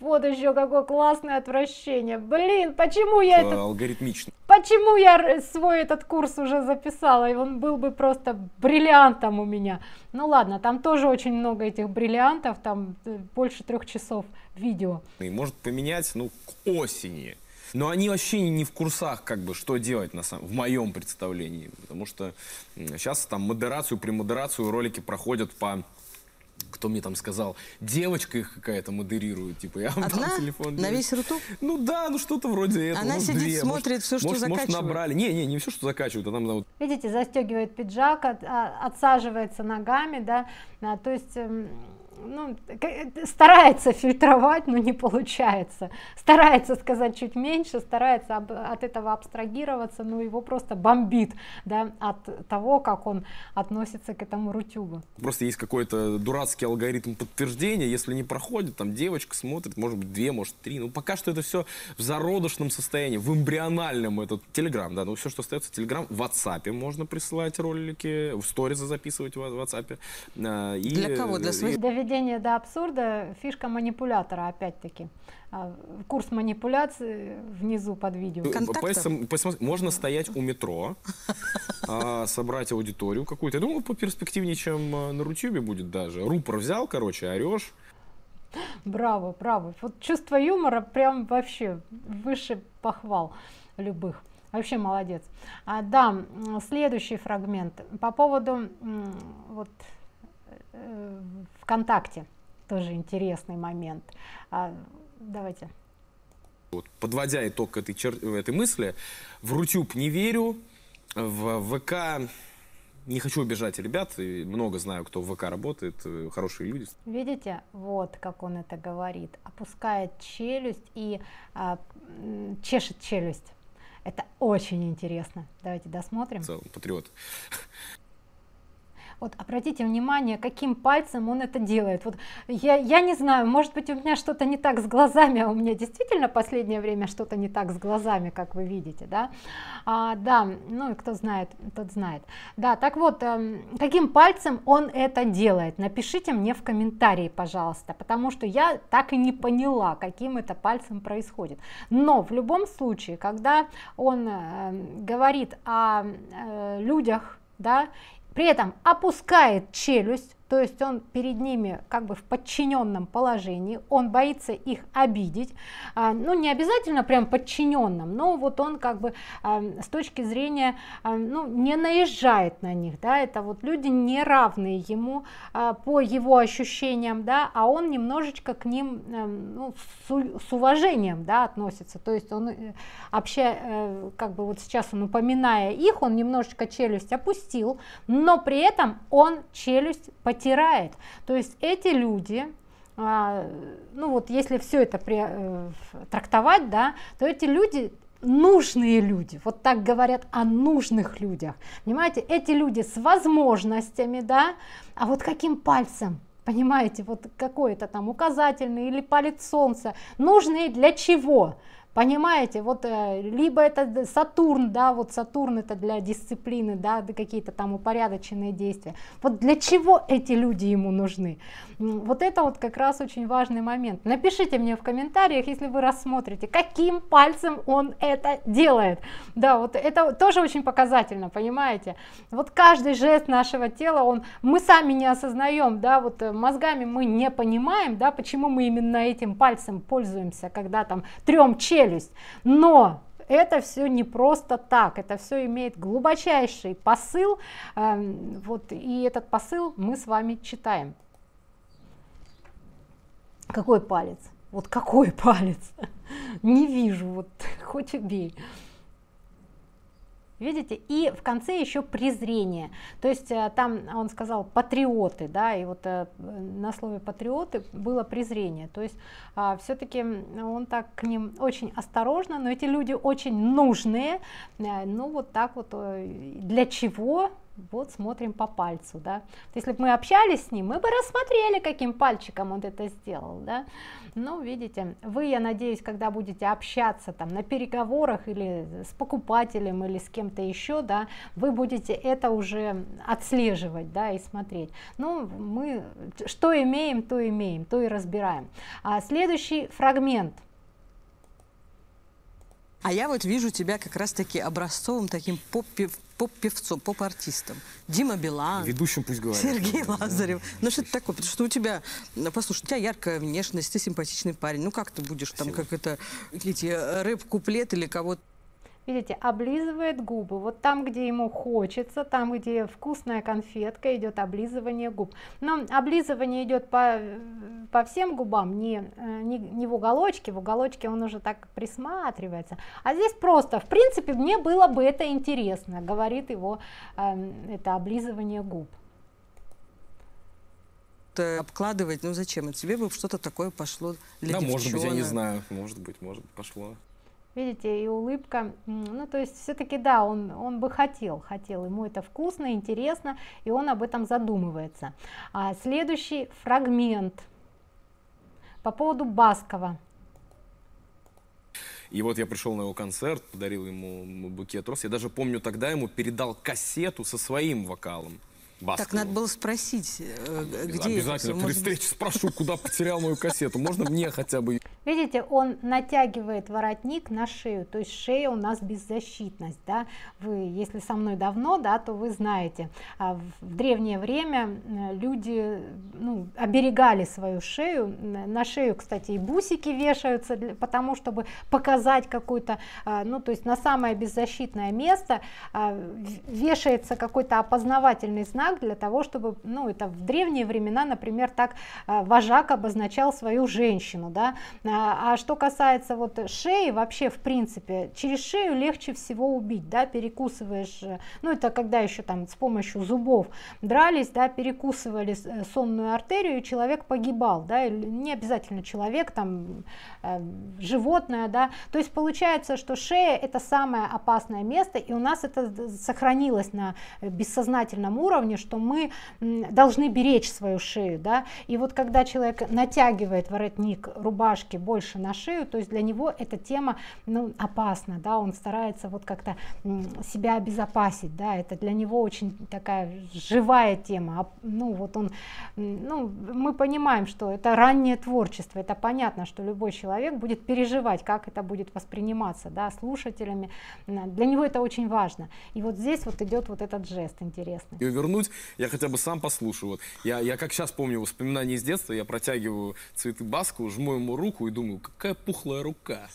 [SPEAKER 1] Вот еще какое классное отвращение. Блин, почему я это...
[SPEAKER 3] Алгоритмично.
[SPEAKER 1] Почему я свой этот курс уже записала, и он был бы просто бриллиантом у меня. Ну ладно, там тоже очень много этих бриллиантов, там э, больше трех часов видео.
[SPEAKER 3] И может поменять, ну, к осени. Но они вообще не в курсах, как бы, что делать на самом, в моем представлении. Потому что сейчас там модерацию, премодерацию ролики проходят по кто мне там сказал, девочка их какая-то модерирует, типа, я вам Одна? дам телефон. на весь рту? Ну да, ну что-то вроде этого. Она сидит, две. смотрит может, все, что может, закачивают. Может, набрали. Не, не, не все, что закачивают. А там, там...
[SPEAKER 1] Видите, застегивает пиджак, от, а, отсаживается ногами, да, а, то есть эм, ну, э, старается фильтровать, но не получается. Старается сказать чуть меньше, старается об, от этого абстрагироваться, но его просто бомбит да, от того, как он относится к этому рутюгу.
[SPEAKER 3] Просто есть какой-то дурацкий алгоритм подтверждения, если не проходит, там девочка смотрит, может быть, две, может, три. Ну, пока что это все в зародышном состоянии, в эмбриональном этот телеграм, да, ну, все, что остается, телеграм, в WhatsApp можно присылать ролики, в сторизы записывать в WhatsApp. А, и, Для кого? Для э, своих? И
[SPEAKER 1] доведение до абсурда фишка манипулятора опять-таки а, курс манипуляции внизу под видео ну,
[SPEAKER 3] можно стоять у метро а, собрать аудиторию какую-то я думаю по перспективнее чем а, на рутюбе будет даже рупор взял короче орешь
[SPEAKER 1] браво браво вот чувство юмора прям вообще выше похвал любых Вообще молодец. А, да, следующий фрагмент по поводу вот ВКонтакте тоже интересный момент. А, давайте.
[SPEAKER 3] Вот, подводя итог этой, чер... этой мысли, в Рутюб не верю, в ВК не хочу обижать ребят, много знаю, кто в ВК работает, э, хорошие люди.
[SPEAKER 1] Видите, вот как он это говорит, опускает челюсть и а, чешет челюсть. Это очень интересно. Давайте досмотрим.
[SPEAKER 3] целом, патриот.
[SPEAKER 1] Вот обратите внимание, каким пальцем он это делает. Вот я, я не знаю, может быть у меня что-то не так с глазами, а у меня действительно последнее время что-то не так с глазами, как вы видите, да? А, да, ну и кто знает, тот знает. Да, так вот, эм, каким пальцем он это делает? Напишите мне в комментарии, пожалуйста, потому что я так и не поняла, каким это пальцем происходит. Но в любом случае, когда он эм, говорит о э, людях, да, при этом опускает челюсть, то есть он перед ними как бы в подчиненном положении, он боится их обидеть, а, ну не обязательно прям подчиненным, но вот он как бы а, с точки зрения, а, ну не наезжает на них, да, это вот люди не равные ему по его ощущениям, да, а он немножечко к ним ну, с, уважением, да, относится, то есть он вообще, э, э, как бы вот сейчас он упоминая их, он немножечко челюсть опустил, но при этом он челюсть подчиненным протирает. То есть эти люди, а, ну вот если все это при, э, трактовать, да, то эти люди нужные люди, вот так говорят о нужных людях, понимаете, эти люди с возможностями, да, а вот каким пальцем, понимаете, вот какой-то там указательный или палец солнца, нужные для чего? Понимаете, вот э, либо это Сатурн, да, вот Сатурн это для дисциплины, да, какие-то там упорядоченные действия. Вот для чего эти люди ему нужны? Вот это вот как раз очень важный момент. Напишите мне в комментариях, если вы рассмотрите, каким пальцем он это делает. Да, вот это тоже очень показательно, понимаете? Вот каждый жест нашего тела, он, мы сами не осознаем, да, вот э, мозгами мы не понимаем, да, почему мы именно этим пальцем пользуемся, когда там трем чем прелесть. Но это все не просто так, это все имеет глубочайший посыл, эм, вот, и этот посыл мы с вами читаем. Какой палец? Вот какой палец? Не вижу, вот хоть убей видите, и в конце еще презрение, то есть э, там он сказал патриоты, да, и вот э, на слове патриоты было презрение, то есть а, все-таки он так к ним очень осторожно, но эти люди очень нужные, э, ну вот так вот для чего вот смотрим по пальцу, да. То есть, Если бы мы общались с ним, мы бы рассмотрели, каким пальчиком он это сделал, да. Ну, видите, вы, я надеюсь, когда будете общаться там на переговорах или с покупателем или с кем-то еще, да, вы будете это уже отслеживать, да, и смотреть. Ну, мы что имеем, то имеем, то и разбираем. А следующий фрагмент –
[SPEAKER 2] а я вот вижу тебя как раз-таки образцовым таким поп певцом поп-артистом. Дима Билан.
[SPEAKER 3] Ведущим пусть говорят.
[SPEAKER 2] Сергей Лазарев. Да. Ну, что это такое? Потому что у тебя, послушай, у тебя яркая внешность, ты симпатичный парень. Ну, как ты будешь Спасибо. там, как это, эти э, рэп-куплет или кого-то
[SPEAKER 1] Видите, облизывает губы. Вот там, где ему хочется, там, где вкусная конфетка, идет облизывание губ. Но облизывание идет по, э, по всем губам, не, э, не, не в уголочке. В уголочке он уже так присматривается. А здесь просто, в принципе, мне было бы это интересно, говорит его э, это облизывание губ
[SPEAKER 2] обкладывать, ну зачем? тебе бы что-то такое пошло для да, может быть, я не
[SPEAKER 3] знаю, может
[SPEAKER 2] быть, может пошло.
[SPEAKER 1] Видите, и улыбка, ну то есть все-таки да, он, он бы хотел, хотел, ему это вкусно, интересно, и он об этом задумывается. А следующий фрагмент по поводу Баскова.
[SPEAKER 3] И вот я пришел на его концерт, подарил ему букет роз. Я даже помню, тогда ему передал кассету со своим вокалом. Басковым. Так
[SPEAKER 1] надо было спросить, э, где
[SPEAKER 3] Обязательно при встрече спрошу, куда потерял мою кассету. Можно мне хотя бы...
[SPEAKER 1] Видите, он натягивает воротник на шею, то есть шея у нас беззащитность. Да? Вы, если со мной давно, да, то вы знаете, а в древнее время э, люди ну, оберегали свою шею. На шею, кстати, и бусики вешаются, для, потому чтобы показать какой-то, а, ну то есть на самое беззащитное место а, вешается какой-то опознавательный знак для того, чтобы, ну это в древние времена, например, так вожак обозначал свою женщину, да, а, а что касается вот шеи, вообще в принципе, через шею легче всего убить, да, перекусываешь, э, ну это когда еще там с помощью зубов дрались, да, перекусывали э, сонную артерию, и человек погибал, да, не обязательно человек, там, эм, животное, да, то есть получается, что шея это самое опасное место, и у нас это сохранилось на э, бессознательном уровне, что мы должны беречь свою шею, да, и вот когда человек натягивает воротник рубашки, больше на шею, то есть для него эта тема ну, опасна, да, он старается вот как-то себя обезопасить, да, это для него очень такая живая тема, а, ну вот он, ну мы понимаем, что это раннее творчество, это понятно, что любой человек будет переживать, как это будет восприниматься, да, слушателями, для него это очень важно, и вот здесь вот идет вот этот жест интересный.
[SPEAKER 3] И вернуть я хотя бы сам послушаю, вот я, я как сейчас помню воспоминания из детства, я протягиваю цветы Баску, жму ему руку и думаю, какая пухлая рука.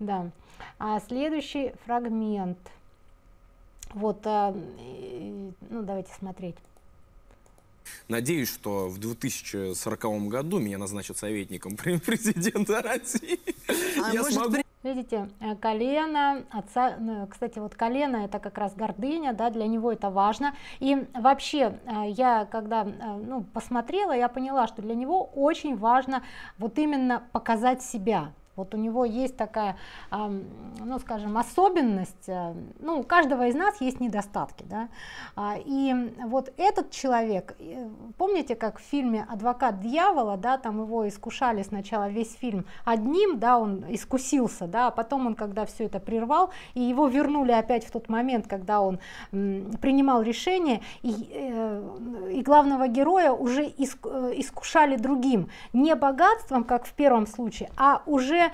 [SPEAKER 1] Да. А следующий фрагмент. Вот, э, э, ну давайте смотреть.
[SPEAKER 3] Надеюсь, что в 2040 году меня назначат советником президента России.
[SPEAKER 1] А Я может, смогу... Видите, э, колено, отца, ну, кстати, вот колено это как раз гордыня, да, для него это важно. И вообще, э, я когда э, ну, посмотрела, я поняла, что для него очень важно вот именно показать себя, вот у него есть такая, ну скажем, особенность, э, ну у каждого из нас есть недостатки, да, а, и вот этот человек, э, помните, как в фильме «Адвокат дьявола», да, там его искушали сначала весь фильм одним, да, он искусился, да, а потом он, когда все это прервал, и его вернули опять в тот момент, когда он принимал решение, и, э, и главного героя уже искушали другим, не богатством, как в первом случае, а уже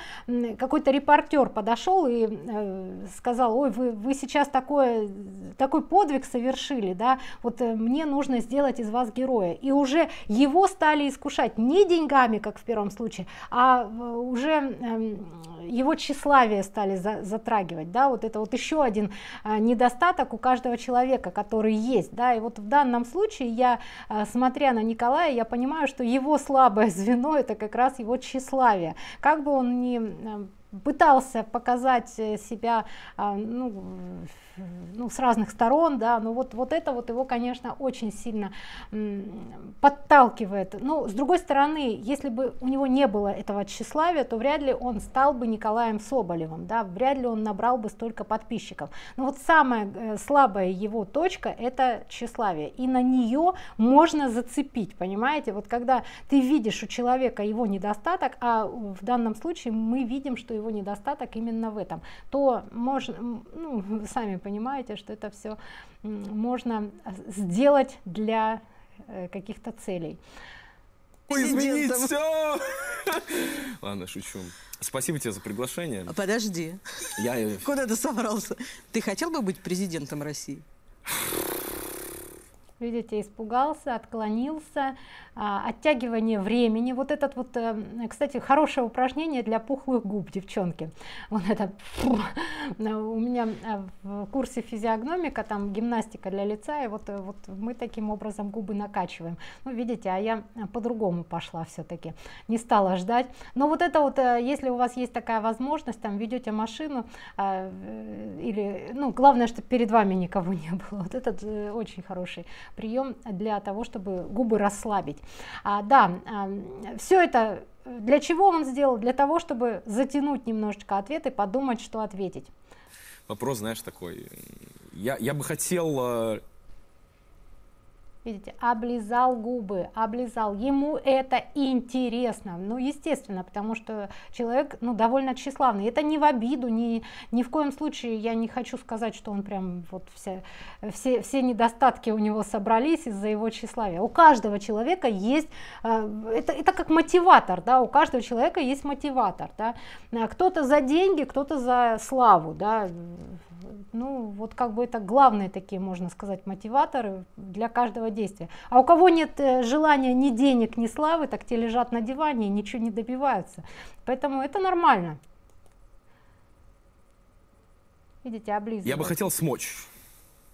[SPEAKER 1] какой-то репортер подошел и э, сказал, ой, вы, вы сейчас такое, такой подвиг совершили, да, вот э, мне нужно сделать из вас героя. И уже его стали искушать не деньгами, как в первом случае, а э, уже эм, его тщеславие стали за, затрагивать, да, вот это вот еще один недостаток у каждого человека, который есть, да, и вот в данном случае я, смотря на Николая, я понимаю, что его слабое звено это как раз его тщеславие, как бы он не э, пытался показать э, себя а, ну, ну, с разных сторон, да, но ну, вот, вот это вот его, конечно, очень сильно подталкивает. Но ну, с другой стороны, если бы у него не было этого тщеславия, то вряд ли он стал бы Николаем Соболевым, да, вряд ли он набрал бы столько подписчиков. Но вот самая э, слабая его точка – это тщеславие, и на нее можно зацепить, понимаете? Вот когда ты видишь у человека его недостаток, а в данном случае мы видим, что его недостаток именно в этом, то можно, ну, сами понимаете, что это все можно а, сделать для э, каких-то целей.
[SPEAKER 3] Ой, извините, все! Ладно, шучу. Спасибо тебе за приглашение.
[SPEAKER 2] Подожди. Я... Э, Куда ты собрался? Ты хотел бы быть президентом России?
[SPEAKER 1] видите, испугался, отклонился, а, оттягивание времени, вот этот вот, э, кстати, хорошее упражнение для пухлых губ, девчонки, вот это, у меня э, в курсе физиогномика, там гимнастика для лица, и вот, э, вот мы таким образом губы накачиваем, ну, видите, а я по-другому пошла все-таки, не стала ждать, но вот это вот, если у вас есть такая возможность, там, ведете машину, а, или, ну, главное, чтобы перед вами никого не было, вот этот очень хороший прием для того, чтобы губы расслабить. А, да, а, все это э, для чего он сделал? Для того, чтобы затянуть немножечко ответ и подумать, что ответить.
[SPEAKER 3] Вопрос, знаешь, такой. Я, я бы хотел э,
[SPEAKER 1] Видите, облизал губы, облизал. Ему это интересно. Ну, естественно, потому что человек ну, довольно тщеславный. Это не в обиду, ни, ни в коем случае я не хочу сказать, что он прям вот все, все, все недостатки у него собрались из-за его тщеславия. У каждого человека есть, э, это, это как мотиватор, да, у каждого человека есть мотиватор. Да. Кто-то за деньги, кто-то за славу. Да. Ну, вот как бы это главные такие, можно сказать, мотиваторы для каждого действия. А у кого нет э, желания ни денег, ни славы, так те лежат на диване и ничего не добиваются. Поэтому это нормально. Видите, облизывается. Я бы хотел
[SPEAKER 3] смочь.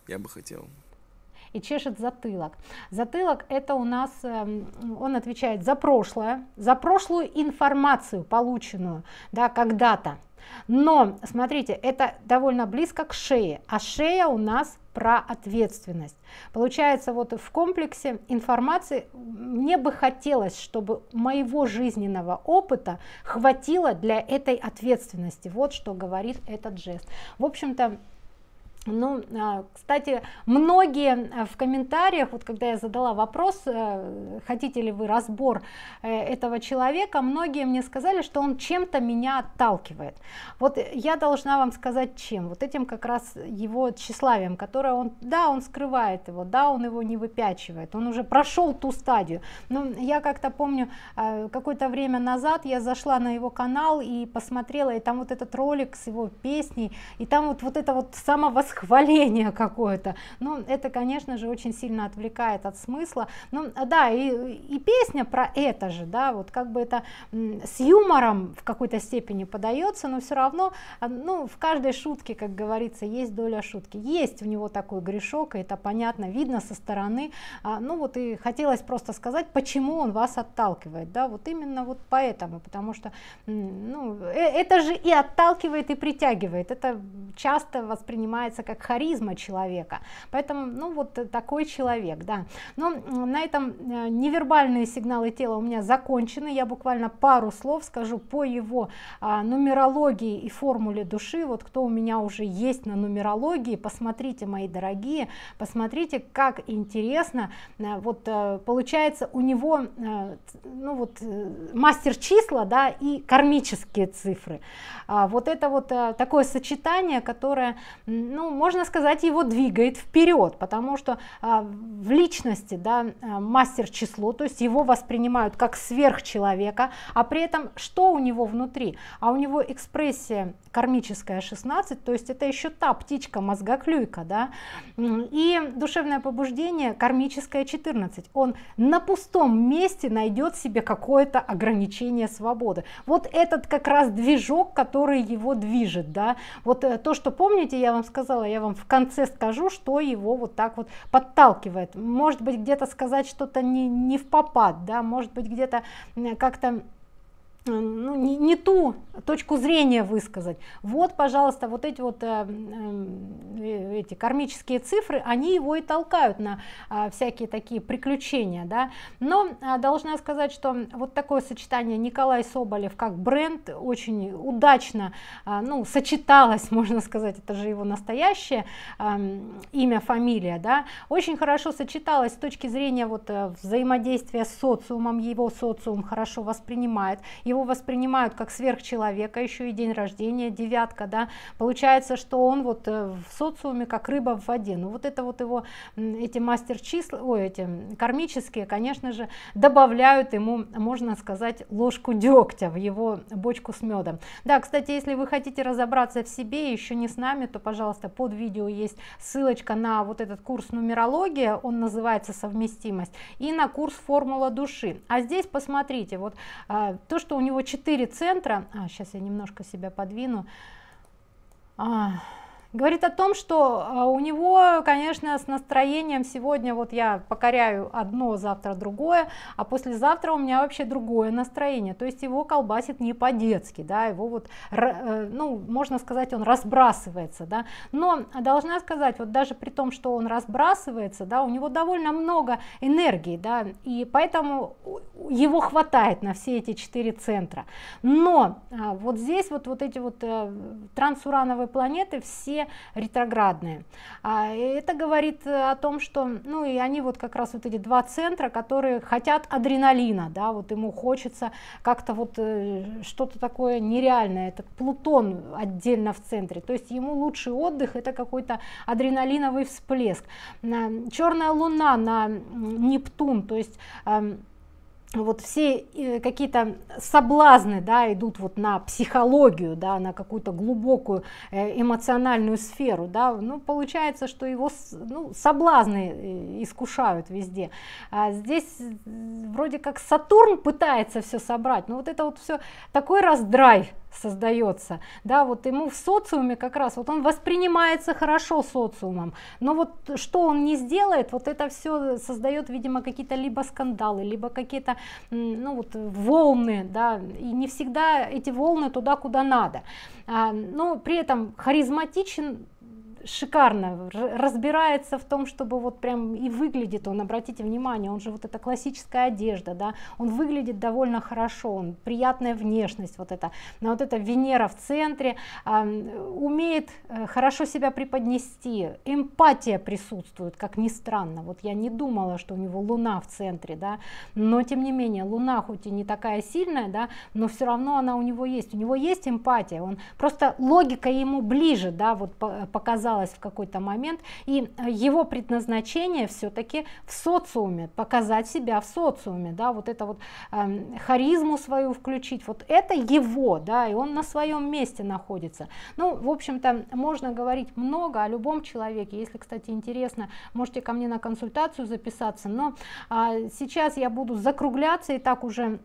[SPEAKER 3] Я бы хотел
[SPEAKER 1] и чешет затылок. Затылок это у нас, эм, он отвечает за прошлое, за прошлую информацию, полученную да, когда-то. Но, смотрите, это довольно близко к шее, а шея у нас про ответственность. Получается, вот в комплексе информации мне бы хотелось, чтобы моего жизненного опыта хватило для этой ответственности. Вот что говорит этот жест. В общем-то, ну, а, кстати, многие э, в комментариях, вот когда я задала вопрос, э, хотите ли вы разбор э, этого человека, многие мне сказали, что он чем-то меня отталкивает. Вот я должна вам сказать, чем. Вот этим как раз его тщеславием, которое он, да, он скрывает его, да, он его не выпячивает, он уже прошел ту стадию. Но ну, я как-то помню, какое-то время назад я зашла на его канал и посмотрела, и там вот этот ролик с его песней, и там вот, вот это вот самовосхищение, восхваление какое-то. Но ну, это, конечно же, очень сильно отвлекает от смысла. Ну, да, и, и песня про это же, да, вот как бы это с юмором в какой-то степени подается, но все равно, ну, в каждой шутке, как говорится, есть доля шутки. Есть у него такой грешок, и это понятно, видно со стороны. А, ну, вот и хотелось просто сказать, почему он вас отталкивает, да, вот именно вот поэтому, потому что, ну, э, это же и отталкивает, и притягивает. Это часто воспринимается проявляется как харизма человека. Поэтому, ну вот такой человек, да. Но на этом э, невербальные сигналы тела у меня закончены. Я буквально пару слов скажу по его а, нумерологии и формуле души. Вот кто у меня уже есть на нумерологии, посмотрите, мои дорогие, посмотрите, как интересно. Э, вот э, получается у него, ну вот мастер числа, да, и кармические цифры. А, вот это вот такое сочетание, которое, ну, можно сказать, его двигает вперед, потому что а, в личности да, а, мастер число, то есть его воспринимают как сверхчеловека, а при этом что у него внутри? А у него экспрессия кармическая 16, то есть это еще та птичка мозгоклюйка, да, и душевное побуждение кармическое 14, он на пустом месте найдет себе какое-то ограничение свободы. Вот этот как раз движок, который его движет, да, вот э, то, что помните, я вам сказала, правило, я вам в конце скажу, что его вот так вот подталкивает. Может быть, где-то сказать что-то не, не в попад, да, может быть, где-то как-то Э, ну, не, не ту точку зрения высказать. Вот, пожалуйста, вот эти вот э, э, э эти кармические цифры, они его и толкают на э, всякие такие приключения, да. Но э, должна сказать, что вот такое сочетание Николай Соболев как бренд очень удачно, э, ну, сочеталось, можно сказать, это же его настоящее э, имя, фамилия, да, очень хорошо сочеталось с точки зрения вот э, взаимодействия с социумом, его социум хорошо воспринимает, и его воспринимают как сверхчеловека, еще и день рождения, девятка, да, получается, что он вот э, в социуме как рыба в воде, ну вот это вот его, эти мастер числа, ой, эти кармические, конечно же, добавляют ему, можно сказать, ложку дегтя в его бочку с медом. Да, кстати, если вы хотите разобраться в себе, еще не с нами, то, пожалуйста, под видео есть ссылочка на вот этот курс нумерология, он называется совместимость, и на курс формула души. А здесь посмотрите, вот а, то, что у у него четыре центра. А, сейчас я немножко себя подвину. А, говорит о том, что а, у него, конечно, с настроением сегодня вот я покоряю одно, завтра другое, а послезавтра у меня вообще другое настроение. То есть его колбасит не по-детски, да, его вот, э, ну, можно сказать, он разбрасывается, да. Но должна сказать, вот даже при том, что он разбрасывается, да, у него довольно много энергии, да, и поэтому его хватает на все эти четыре центра. Но а, вот здесь вот, вот эти вот э, трансурановые планеты все Меркурия ретроградные. А, это говорит э, о том, что, ну и они вот как раз вот эти два центра, которые хотят адреналина, да, вот ему хочется как-то вот э, что-то такое нереальное, это Плутон отдельно в центре, то есть ему лучший отдых это какой-то адреналиновый всплеск. Черная луна на Нептун, то есть эм, вот все э, какие-то соблазны да, идут вот на психологию, да, на какую-то глубокую э, эмоциональную сферу. Да, ну, получается, что его ну, соблазны э, искушают везде. А здесь вроде как Сатурн пытается все собрать, но вот это вот все такой раздрай создается да вот ему в социуме как раз вот он воспринимается хорошо социумом но вот что он не сделает вот это все создает видимо какие-то либо скандалы либо какие-то ну вот волны да и не всегда эти волны туда куда надо а, но при этом харизматичен шикарно разбирается в том, чтобы вот прям и выглядит он, обратите внимание, он же вот эта классическая одежда, да, он выглядит довольно хорошо, он приятная внешность вот это, но вот эта Венера в центре, э, умеет хорошо себя преподнести, эмпатия присутствует, как ни странно, вот я не думала, что у него Луна в центре, да, но тем не менее Луна хоть и не такая сильная, да, но все равно она у него есть, у него есть эмпатия, он просто логика ему ближе, да, вот показала оказалось в какой-то момент, и э, его предназначение все-таки в социуме, показать себя в социуме, да, вот это вот э, харизму свою включить, вот это его, да, и он на своем месте находится. Ну, в общем-то, можно говорить много о любом человеке, если, кстати, интересно, можете ко мне на консультацию записаться, но э, сейчас я буду закругляться, и так уже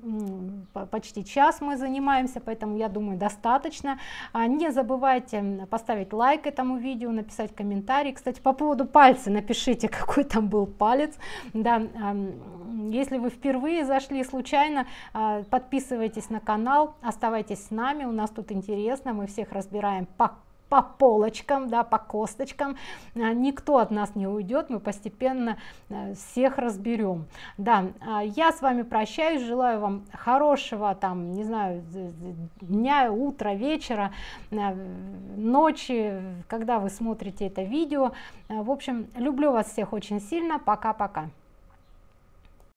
[SPEAKER 1] э, почти час мы занимаемся, поэтому я думаю, достаточно. А, не забывайте поставить лайк этому видео, написать комментарий. Кстати, по поводу пальца напишите, какой там был палец. Да, если вы впервые зашли случайно, а, подписывайтесь на канал, оставайтесь с нами, у нас тут интересно, мы всех разбираем. Пока! по полочкам, да, по косточкам. А, никто от нас не уйдет, мы постепенно э, всех разберем. Да, а, я с вами прощаюсь, желаю вам хорошего там, не знаю, дня, утра, вечера, э, ночи, когда вы смотрите это видео. Э, в общем, люблю вас всех очень сильно. Пока-пока.